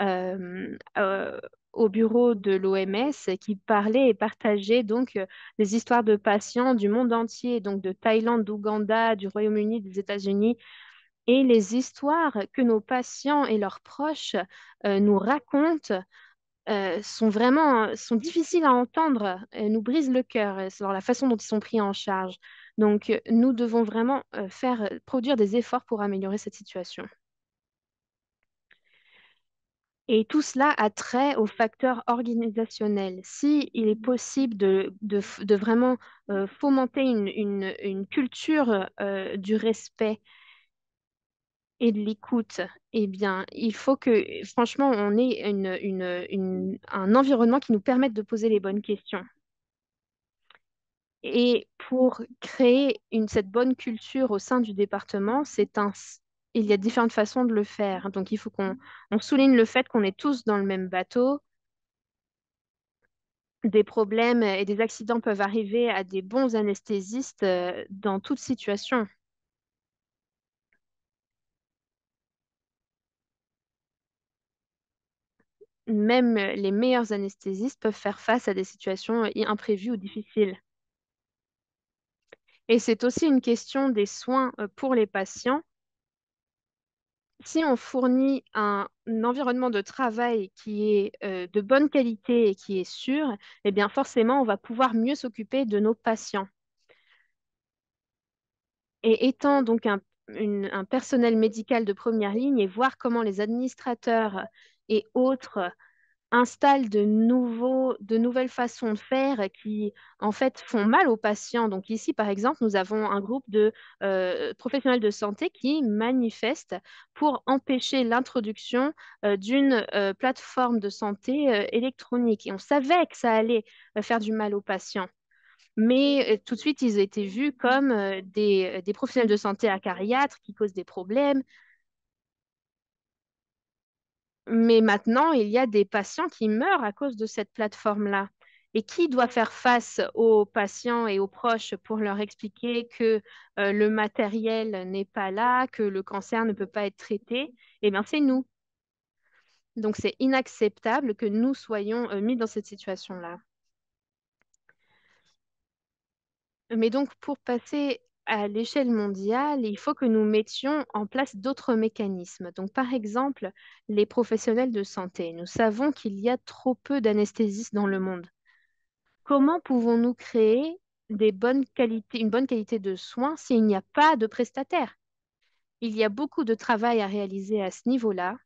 euh, au bureau de l'OMS qui parlaient et partageaient donc des histoires de patients du monde entier, donc de Thaïlande, d'Ouganda, du Royaume-Uni, des États-Unis, et les histoires que nos patients et leurs proches euh, nous racontent euh, sont vraiment difficiles à entendre, euh, nous brisent le cœur la façon dont ils sont pris en charge. Donc, nous devons vraiment faire produire des efforts pour améliorer cette situation. Et tout cela a trait aux facteurs organisationnels. S'il est possible de, de, de vraiment fomenter une, culture du respect et de l'écoute, eh bien, il faut que, franchement, on ait une, un environnement qui nous permette de poser les bonnes questions. Et pour créer une, cette bonne culture au sein du département, c'est un, il y a différentes façons de le faire. Donc, il faut qu'on souligne le fait qu'on est tous dans le même bateau. Des problèmes et des accidents peuvent arriver à des bons anesthésistes euh, dans toute situation. même euh, les meilleurs anesthésistes peuvent faire face à des situations euh, imprévues ou difficiles. Et c'est aussi une question des soins euh, pour les patients. Si on fournit un environnement de travail qui est de bonne qualité et qui est sûr, eh bien forcément, on va pouvoir mieux s'occuper de nos patients. Et étant donc un, un personnel médical de première ligne et voir comment les administrateurs et autres installent de, nouvelles façons de faire qui, en fait, font mal aux patients. Donc ici, par exemple, nous avons un groupe de euh, professionnels de santé qui manifestent pour empêcher l'introduction euh, d'une euh, plateforme de santé électronique. Et on savait que ça allait faire du mal aux patients. Mais tout de suite, ils étaient vus comme des, professionnels de santé acariâtres qui causent des problèmes, mais maintenant, il y a des patients qui meurent à cause de cette plateforme-là. Et qui doit faire face aux patients et aux proches pour leur expliquer que euh, le matériel n'est pas là, que le cancer ne peut pas être traité Eh bien, c'est nous. Donc, c'est inacceptable que nous soyons euh, mis dans cette situation-là. Mais donc, pour passer à l'échelle mondiale, il faut que nous mettions en place d'autres mécanismes. Donc, par exemple, les professionnels de santé. Nous savons qu'il y a trop peu d'anesthésistes dans le monde. Comment pouvons-nous créer une bonne qualité de soins s'il n'y a pas de prestataires Il y a beaucoup de travail à réaliser à ce niveau-là.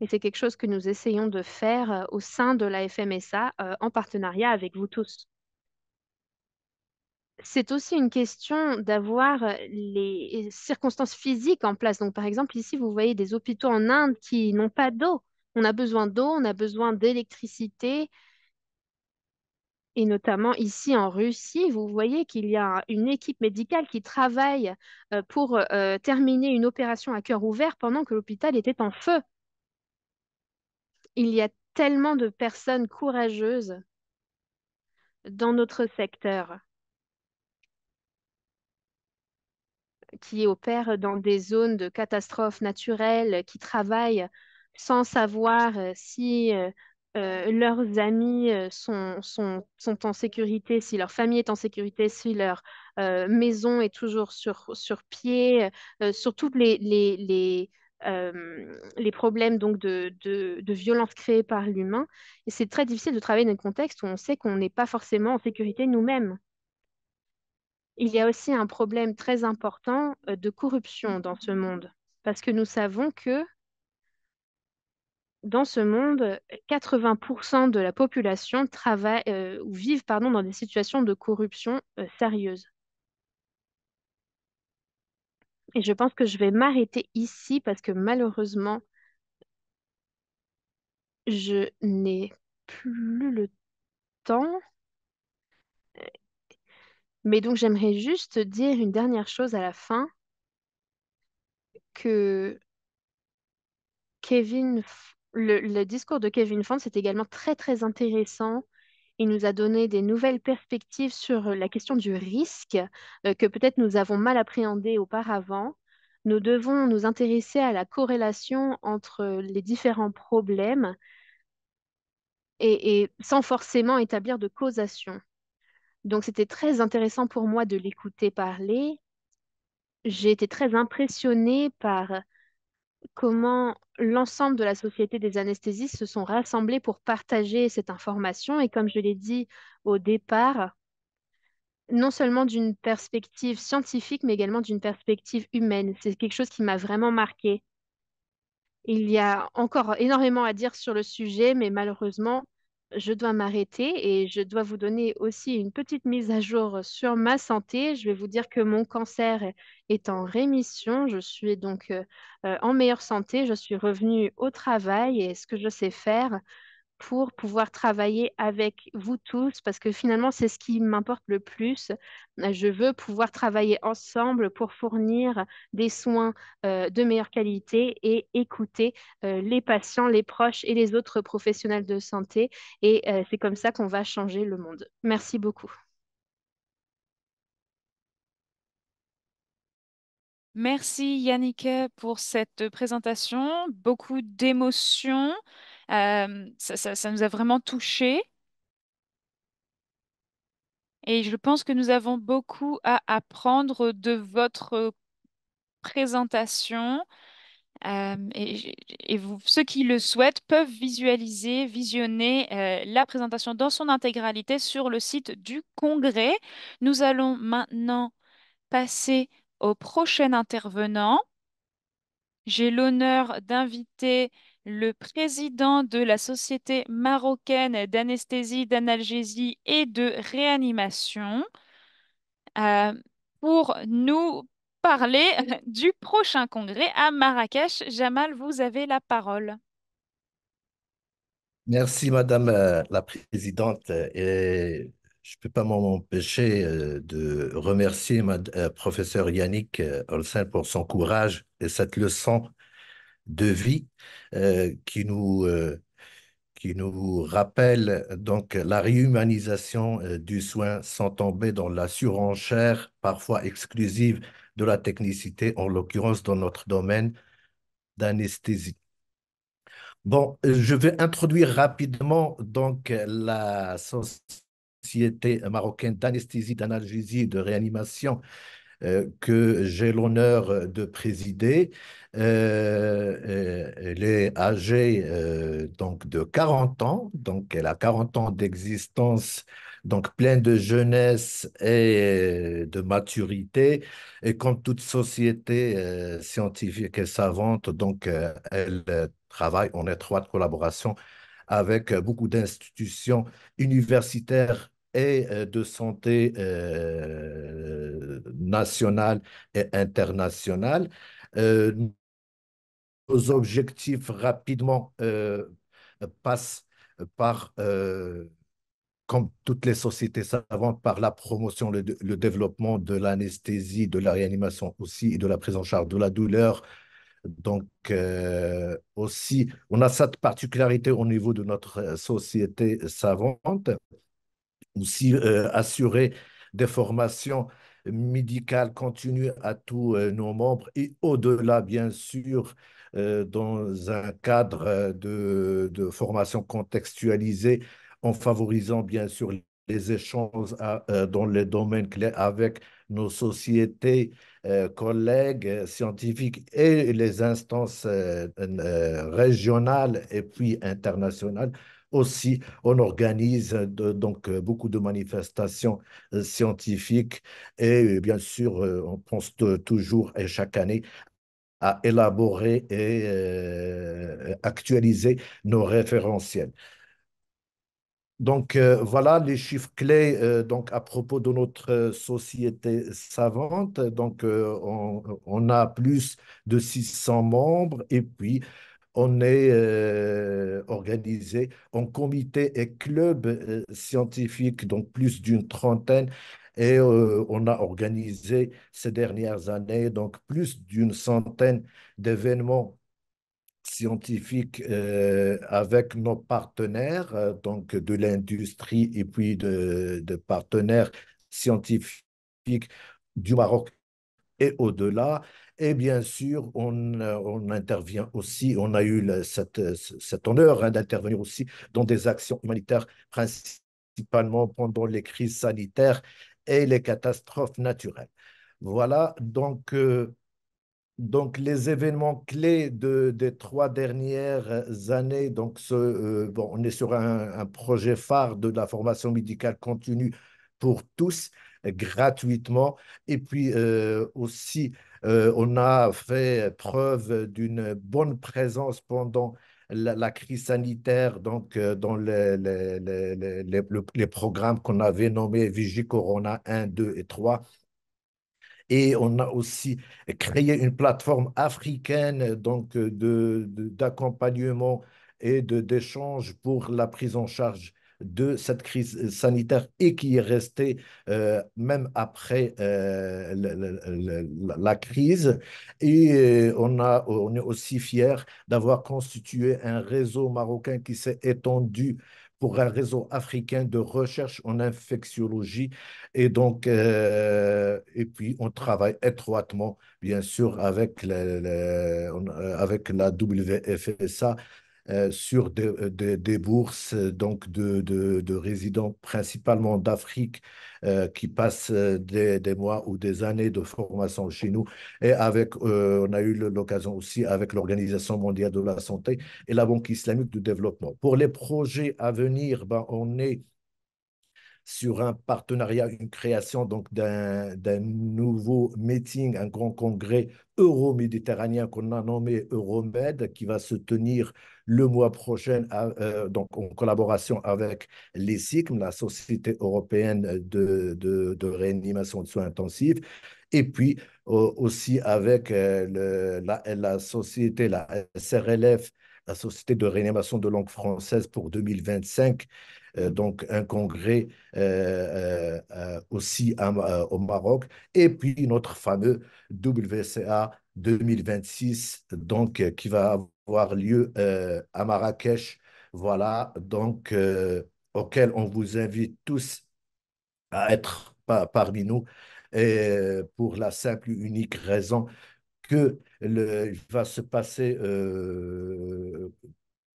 Et c'est quelque chose que nous essayons de faire euh, au sein de la FMSA euh, en partenariat avec vous tous c'est aussi une question d'avoir les circonstances physiques en place. Donc, par exemple, ici, vous voyez des hôpitaux en Inde qui n'ont pas d'eau. On a besoin d'eau, on a besoin d'électricité. Et notamment ici en Russie, vous voyez qu'il y a une équipe médicale qui travaille pour terminer une opération à cœur ouvert pendant que l'hôpital était en feu. Il y a tellement de personnes courageuses dans notre secteur. qui opèrent dans des zones de catastrophes naturelles, qui travaillent sans savoir euh, si euh, euh, leurs amis sont, sont, sont, en sécurité, si leur famille est en sécurité, si leur maison est toujours sur, sur pied, sur tous les, les, les, les, problèmes donc de, de, de violence créés par l'humain. Et c'est très difficile de travailler dans un contexte où on sait qu'on n'est pas forcément en sécurité nous-mêmes. Il y a aussi un problème très important euh, de corruption dans ce monde, parce que nous savons que dans ce monde, 80% de la population travaille euh, ou vivent pardon, dans des situations de corruption euh, sérieuse. Et je pense que je vais m'arrêter ici parce que malheureusement, je n'ai plus le temps. Mais donc, j'aimerais juste dire une dernière chose à la fin, que le, discours de Kevin Ford est également très, très intéressant. Il nous a donné des nouvelles perspectives sur euh, la question du risque euh, que peut-être nous avons mal appréhendé auparavant. Nous devons nous intéresser à la corrélation entre euh, les différents problèmes et sans forcément établir de causation. Donc c'était très intéressant pour moi de l'écouter parler. J'ai été très impressionnée par comment l'ensemble de la société des anesthésistes se sont rassemblés pour partager cette information. Et comme je l'ai dit au départ, non seulement d'une perspective scientifique, mais également d'une perspective humaine. C'est quelque chose qui m'a vraiment marqué. Il y a encore énormément à dire sur le sujet, mais malheureusement, je dois m'arrêter et je dois vous donner aussi une petite mise à jour sur ma santé. Je vais vous dire que mon cancer est en rémission. Je suis donc euh, euh, en meilleure santé. Je suis revenue au travail et ce que je sais faire, pour pouvoir travailler avec vous tous parce que finalement, c'est ce qui m'importe le plus. Euh, je veux pouvoir travailler ensemble pour fournir des soins euh, de meilleure qualité et écouter euh, les patients, les proches et les autres professionnels de santé. Et c'est comme ça qu'on va changer le monde. Merci beaucoup. Merci Yannick pour cette présentation, beaucoup d'émotions. Euh, ça, ça, nous a vraiment touchés. Et je pense que nous avons beaucoup à apprendre de votre présentation. Euh, et, vous, ceux qui le souhaitent peuvent visualiser, visionner euh, la présentation dans son intégralité sur le site du Congrès. Nous allons maintenant passer au prochain intervenant. J'ai l'honneur d'inviter le président de la Société marocaine d'anesthésie, d'analgésie et de réanimation euh, pour nous parler du prochain congrès à Marrakech. Jamal, vous avez la parole. Merci, Madame euh, la Présidente. Euh, et je ne peux pas m'empêcher de remercier ma, professeur Yannick Olsen pour son courage et cette leçon de vie euh, qui nous euh, qui nous rappelle donc la réhumanisation euh, du soin sans tomber dans la surenchère parfois exclusive de la technicité, en l'occurrence dans notre domaine d'anesthésie. Bon, je vais introduire rapidement donc la société marocaine d'anesthésie, d'analgésie et de réanimation euh, que j'ai l'honneur de présider. Euh, euh, elle est âgée donc de 40 ans, donc elle a 40 ans d'existence, donc pleine de jeunesse et de maturité. Et comme toute société scientifique et savante, donc elle travaille en étroite collaboration avec beaucoup d'institutions universitaires et euh, de santé euh, nationale et internationale. Euh, nos objectifs rapidement passent par, comme toutes les sociétés savantes, par la promotion, le, développement de l'anesthésie, de la réanimation aussi et de la prise en charge de la douleur, donc, aussi, on a cette particularité au niveau de notre société savante aussi euh, assurer des formations médicales continues à tous euh, nos membres et au-delà, bien sûr, euh, dans un cadre de, formation contextualisée en favorisant, bien sûr, les échanges dans les domaines clés avec nos sociétés, collègues scientifiques et les instances régionales et puis internationales aussi, on organise euh, donc euh, beaucoup de manifestations euh, scientifiques et bien sûr, on pense toujours et chaque année à élaborer et actualiser nos référentiels. Donc voilà les chiffres clés donc à propos de notre société savante. Donc on, on, a plus de 600 membres et puis on est euh, organisé en comité et clubs euh, scientifique, scientifiques, donc plus d'une trentaine. Et euh, on a organisé ces dernières années, donc plus d'une centaine d'événements scientifiques avec nos partenaires, donc de l'industrie et puis de partenaires scientifiques du Maroc et au-delà. Et bien sûr, on, euh, on intervient aussi, on a eu cette, euh, cet honneur hein, d'intervenir aussi dans des actions humanitaires, principalement pendant les crises sanitaires et les catastrophes naturelles. Voilà, donc, euh, donc les événements clés de, des trois dernières années. Donc ce, bon, on est sur un, projet phare de la formation médicale continue pour tous, gratuitement. Et puis aussi euh, on a fait preuve d'une bonne présence pendant la, crise sanitaire, donc euh, dans les, programmes qu'on avait nommés Vigi Corona 1, 2 et 3. Et on a aussi créé une plateforme africaine d'accompagnement de, et d'échange pour la prise en charge de cette crise sanitaire et qui est restée euh, même après euh, la, crise. Et euh, on, a, on est aussi fiers d'avoir constitué un réseau marocain qui s'est étendu pour un réseau africain de recherche en infectiologie. Et donc, et puis, on travaille étroitement, bien sûr, avec, avec la WFSA euh, sur des euh, bourses euh, donc de, résidents principalement d'Afrique qui passent des, mois ou des années de formation chez nous. Et avec, on a eu l'occasion aussi avec l'Organisation mondiale de la santé et la Banque islamique du développement. Pour les projets à venir, ben, on est sur un partenariat, une création donc d'un, d'un nouveau meeting, un grand congrès euro-méditerranéen qu'on a nommé Euromed, qui va se tenir le mois prochain, euh, donc en collaboration avec l'ESICM, la Société européenne de, de, réanimation de soins intensifs, et puis euh, aussi avec euh, la, la, société, la SRLF, la Société de réanimation de langue française pour 2025, euh, donc un congrès euh, euh, aussi au Maroc, et puis notre fameux WCA 2026, donc qui va avoir lieu à Marrakech, voilà, donc auquel on vous invite tous à être parmi nous, pour la simple et unique raison que il va se passer. Euh,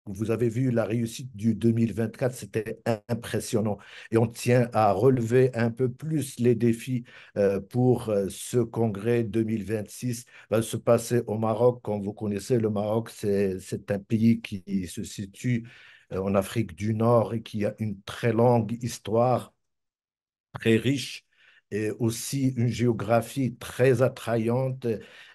vous avez vu la réussite du 2024, c'était impressionnant. Et on tient à relever un peu plus les défis euh, pour euh, ce congrès 2026. Va se passer au Maroc. Comme vous connaissez, le Maroc, c'est un pays qui se situe en Afrique du Nord et qui a une très longue histoire, très riche et aussi une géographie très attrayante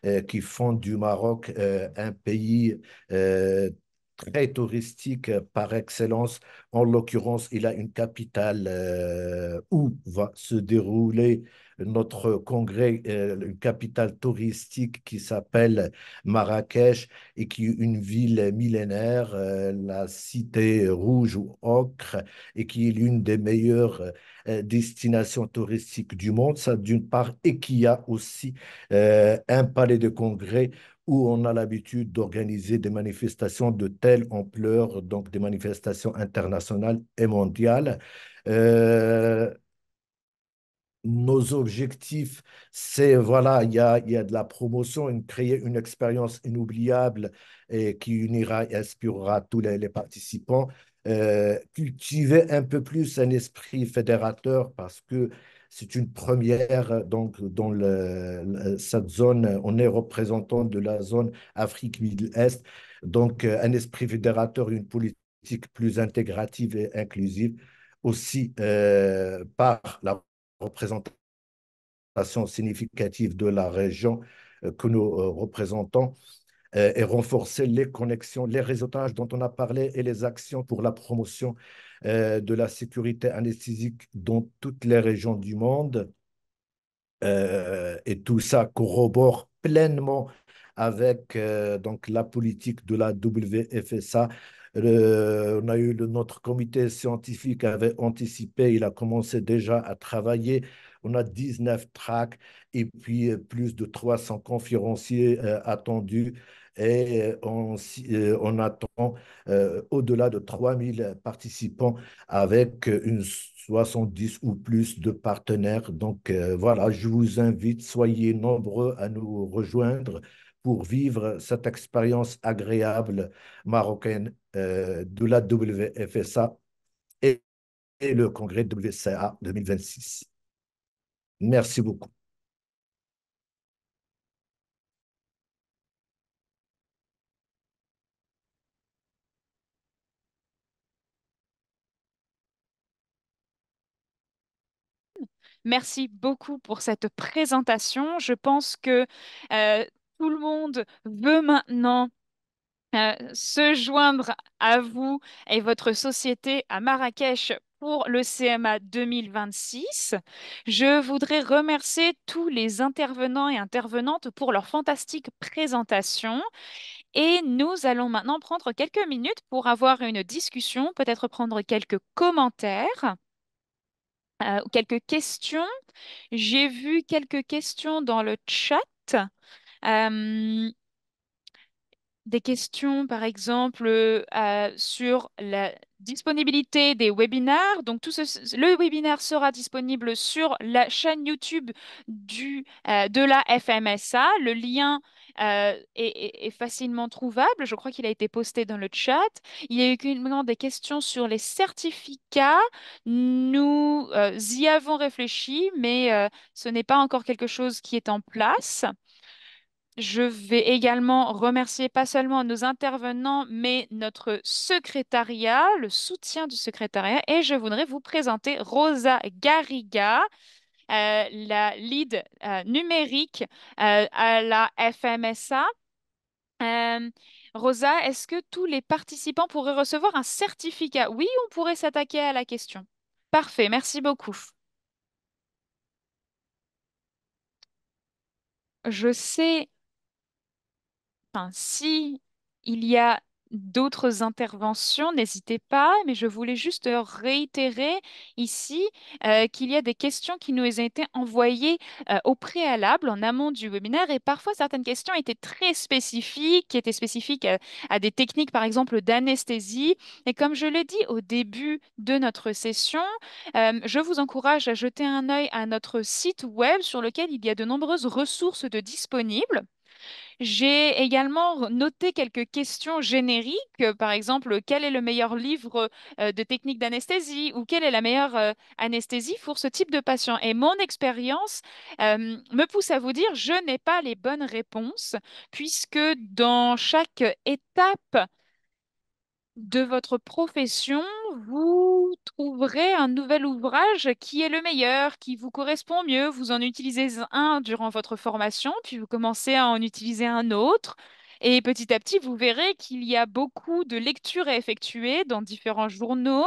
euh, qui font du Maroc euh, un pays euh, très touristique par excellence. En l'occurrence, il a une capitale où va se dérouler notre congrès, une capitale touristique qui s'appelle Marrakech et qui est une ville millénaire, la cité rouge ou ocre, et qui est l'une des meilleures euh, destination touristique du monde, ça d'une part, et qui a aussi euh, un palais de congrès où on a l'habitude d'organiser des manifestations de telle ampleur, donc des manifestations internationales et mondiales. Euh, nos objectifs, c'est, voilà, il y a, y a, de la promotion, créer une expérience inoubliable qui unira et inspirera tous les participants. Euh, cultiver un peu plus un esprit fédérateur parce que c'est une première euh, donc dans cette zone. Euh, on est représentant de la zone Afrique Middle Est, donc un esprit fédérateur, une politique plus intégrative et inclusive aussi par la représentation significative de la région que nos représentants euh, et renforcer les connexions, les réseautages dont on a parlé et les actions pour la promotion euh, de la sécurité anesthésique dans toutes les régions du monde. Euh, et tout ça corrobore pleinement avec donc la politique de la WFSA on a eu notre comité scientifique avait anticipé, il a commencé déjà à travailler. On a 19 tracks et puis plus de 300 conférenciers attendus et euh, euh, on, attend euh, au-delà de 3000 participants avec une 70 ou plus de partenaires. Donc voilà, je vous invite, soyez nombreux à nous rejoindre pour vivre cette expérience agréable marocaine de la WFSA et, et le congrès WCA 2026. Merci beaucoup. Merci beaucoup pour cette présentation. Je pense que euh, tout le monde veut maintenant euh, se joindre à vous et votre société à Marrakech pour le CMA 2026. Je voudrais remercier tous les intervenants et intervenantes pour leur fantastique présentation. Et nous allons maintenant prendre quelques minutes pour avoir une discussion, peut-être prendre quelques commentaires. Euh, quelques questions. J'ai vu quelques questions dans le chat. Euh, des questions, par exemple, euh, sur la disponibilité des webinaires. Donc, tout le webinaire sera disponible sur la chaîne YouTube euh, de la FMSA. Le lien euh, est, est, facilement trouvable. Je crois qu'il a été posté dans le chat. Il y a eu des questions sur les certificats. Nous y avons réfléchi, mais ce n'est pas encore quelque chose qui est en place. Je vais également remercier pas seulement nos intervenants, mais notre secrétariat, le soutien du secrétariat. Et je voudrais vous présenter Rosa Garriga, euh, la lead euh, numérique euh, à la FMSA. Rosa, est-ce que tous les participants pourraient recevoir un certificat Oui, on pourrait s'attaquer à la question. Parfait, merci beaucoup. Je sais s'il si il y a d'autres interventions, n'hésitez pas, mais je voulais juste réitérer ici euh, qu'il y a des questions qui nous ont été envoyées euh, au préalable, en amont du webinaire, et parfois certaines questions étaient très spécifiques, qui étaient spécifiques euh, à, des techniques, par exemple, d'anesthésie. Et comme je l'ai dit au début de notre session, je vous encourage à jeter un œil à notre site web sur lequel il y a de nombreuses ressources de disponibles. J'ai également noté quelques questions génériques, euh, par exemple, quel est le meilleur livre euh, de technique d'anesthésie ou quelle est la meilleure euh, anesthésie pour ce type de patient. Et mon expérience me pousse à vous dire, je n'ai pas les bonnes réponses, puisque dans chaque étape de votre profession, vous trouverez un nouvel ouvrage qui est le meilleur, qui vous correspond mieux. Vous en utilisez un durant votre formation, puis vous commencez à en utiliser un autre. Et petit à petit, vous verrez qu'il y a beaucoup de lectures à effectuer dans différents journaux,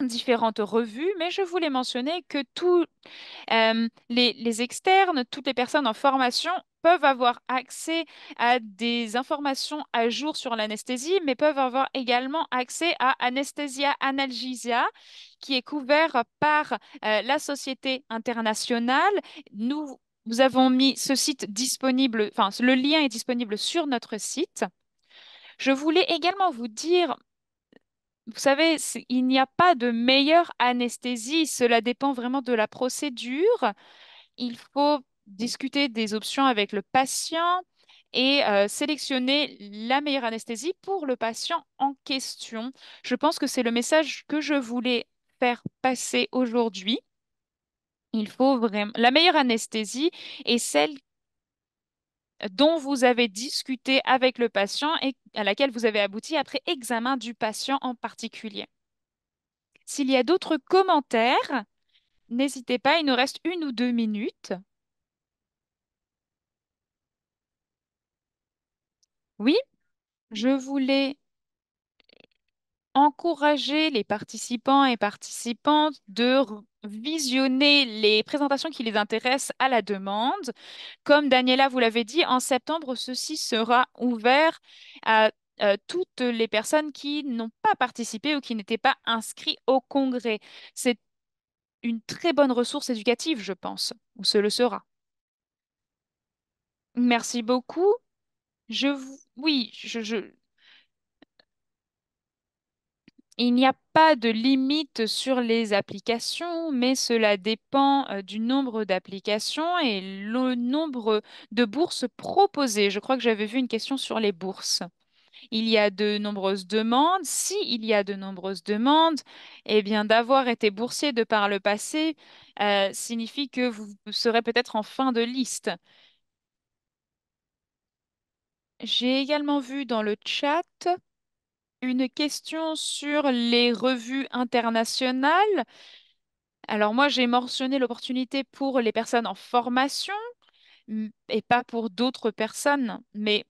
différentes revues, mais je voulais mentionner que tous les, externes, toutes les personnes en formation peuvent avoir accès à des informations à jour sur l'anesthésie, mais peuvent avoir également accès à Anesthesia Analgesia, qui est couvert par euh, la Société internationale. Nous, nous avons mis ce site disponible, enfin, le lien est disponible sur notre site. Je voulais également vous dire vous savez, il n'y a pas de meilleure anesthésie. Cela dépend vraiment de la procédure. Il faut discuter des options avec le patient et euh, sélectionner la meilleure anesthésie pour le patient en question. Je pense que c'est le message que je voulais faire passer aujourd'hui. Il faut vraiment la meilleure anesthésie est celle dont vous avez discuté avec le patient et à laquelle vous avez abouti après examen du patient en particulier. S'il y a d'autres commentaires, n'hésitez pas, il nous reste une ou deux minutes. Oui, je voulais encourager les participants et participantes de visionner les présentations qui les intéressent à la demande. Comme Daniela vous l'avez dit, en septembre, ceci sera ouvert à euh, toutes les personnes qui n'ont pas participé ou qui n'étaient pas inscrits au congrès. C'est une très bonne ressource éducative, je pense, ou ce le sera. Merci beaucoup. Je, oui, je, il n'y a pas de limite sur les applications, mais cela dépend euh, du nombre d'applications et le nombre de bourses proposées. Je crois que j'avais vu une question sur les bourses. Il y a de nombreuses demandes. Si il y a de nombreuses demandes, eh bien d'avoir été boursier de par le passé euh, signifie que vous serez peut-être en fin de liste. J'ai également vu dans le chat une question sur les revues internationales. Alors moi, j'ai mentionné l'opportunité pour les personnes en formation et pas pour d'autres personnes, mais,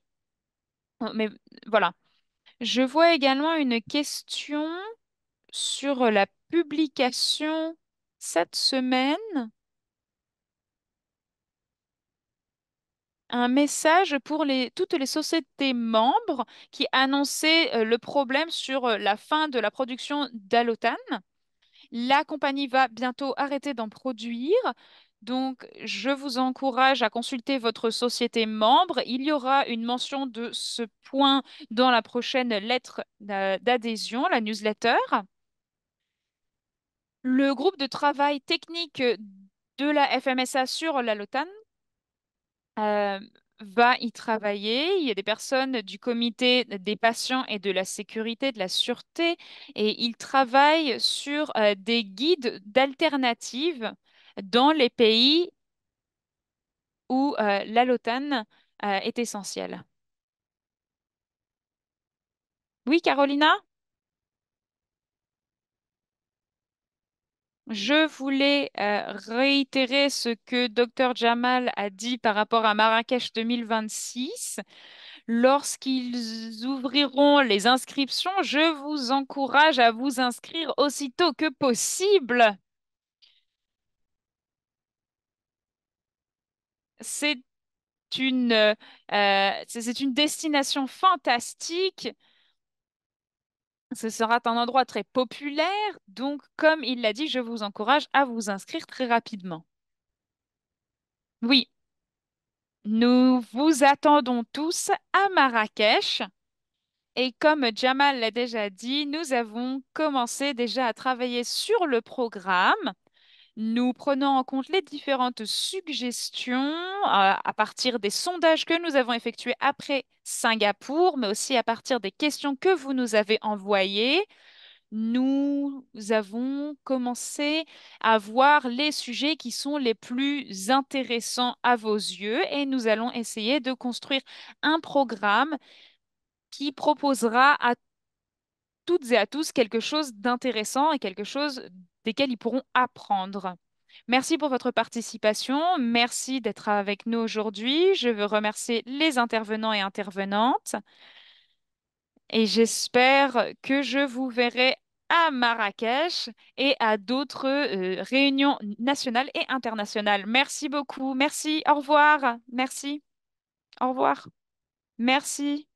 voilà. Je vois également une question sur la publication cette semaine un message pour toutes les sociétés membres qui annonçaient euh, le problème sur euh, la fin de la production d'Alotane. La compagnie va bientôt arrêter d'en produire. Donc, je vous encourage à consulter votre société membre. Il y aura une mention de ce point dans la prochaine lettre euh, d'adhésion, la newsletter. Le groupe de travail technique de la FMSA sur l'Alotan euh, va y travailler. Il y a des personnes du comité des patients et de la sécurité, de la sûreté, et ils travaillent sur euh, des guides d'alternatives dans les pays où euh, la est essentielle. Oui, Carolina? Je voulais euh, réitérer ce que Dr Jamal a dit par rapport à Marrakech 2026. Lorsqu'ils ouvriront les inscriptions, je vous encourage à vous inscrire aussitôt que possible. C'est une, euh, destination fantastique ce sera un endroit très populaire, donc comme il l'a dit, je vous encourage à vous inscrire très rapidement. Oui, nous vous attendons tous à Marrakech. Et comme Jamal l'a déjà dit, nous avons commencé déjà à travailler sur le programme nous prenons en compte les différentes suggestions euh, à, partir des sondages que nous avons effectués après Singapour, mais aussi à partir des questions que vous nous avez envoyées nous avons commencé à voir les sujets qui sont les plus intéressants à vos yeux et nous allons essayer de construire un programme qui proposera à toutes et à tous quelque chose d'intéressant et quelque chose desquels ils pourront apprendre. Merci pour votre participation. Merci d'être avec nous aujourd'hui. Je veux remercier les intervenants et intervenantes. Et j'espère que je vous verrai à Marrakech et à d'autres euh, réunions nationales et internationales. Merci beaucoup. Merci. Au revoir. Merci. Au revoir. Merci.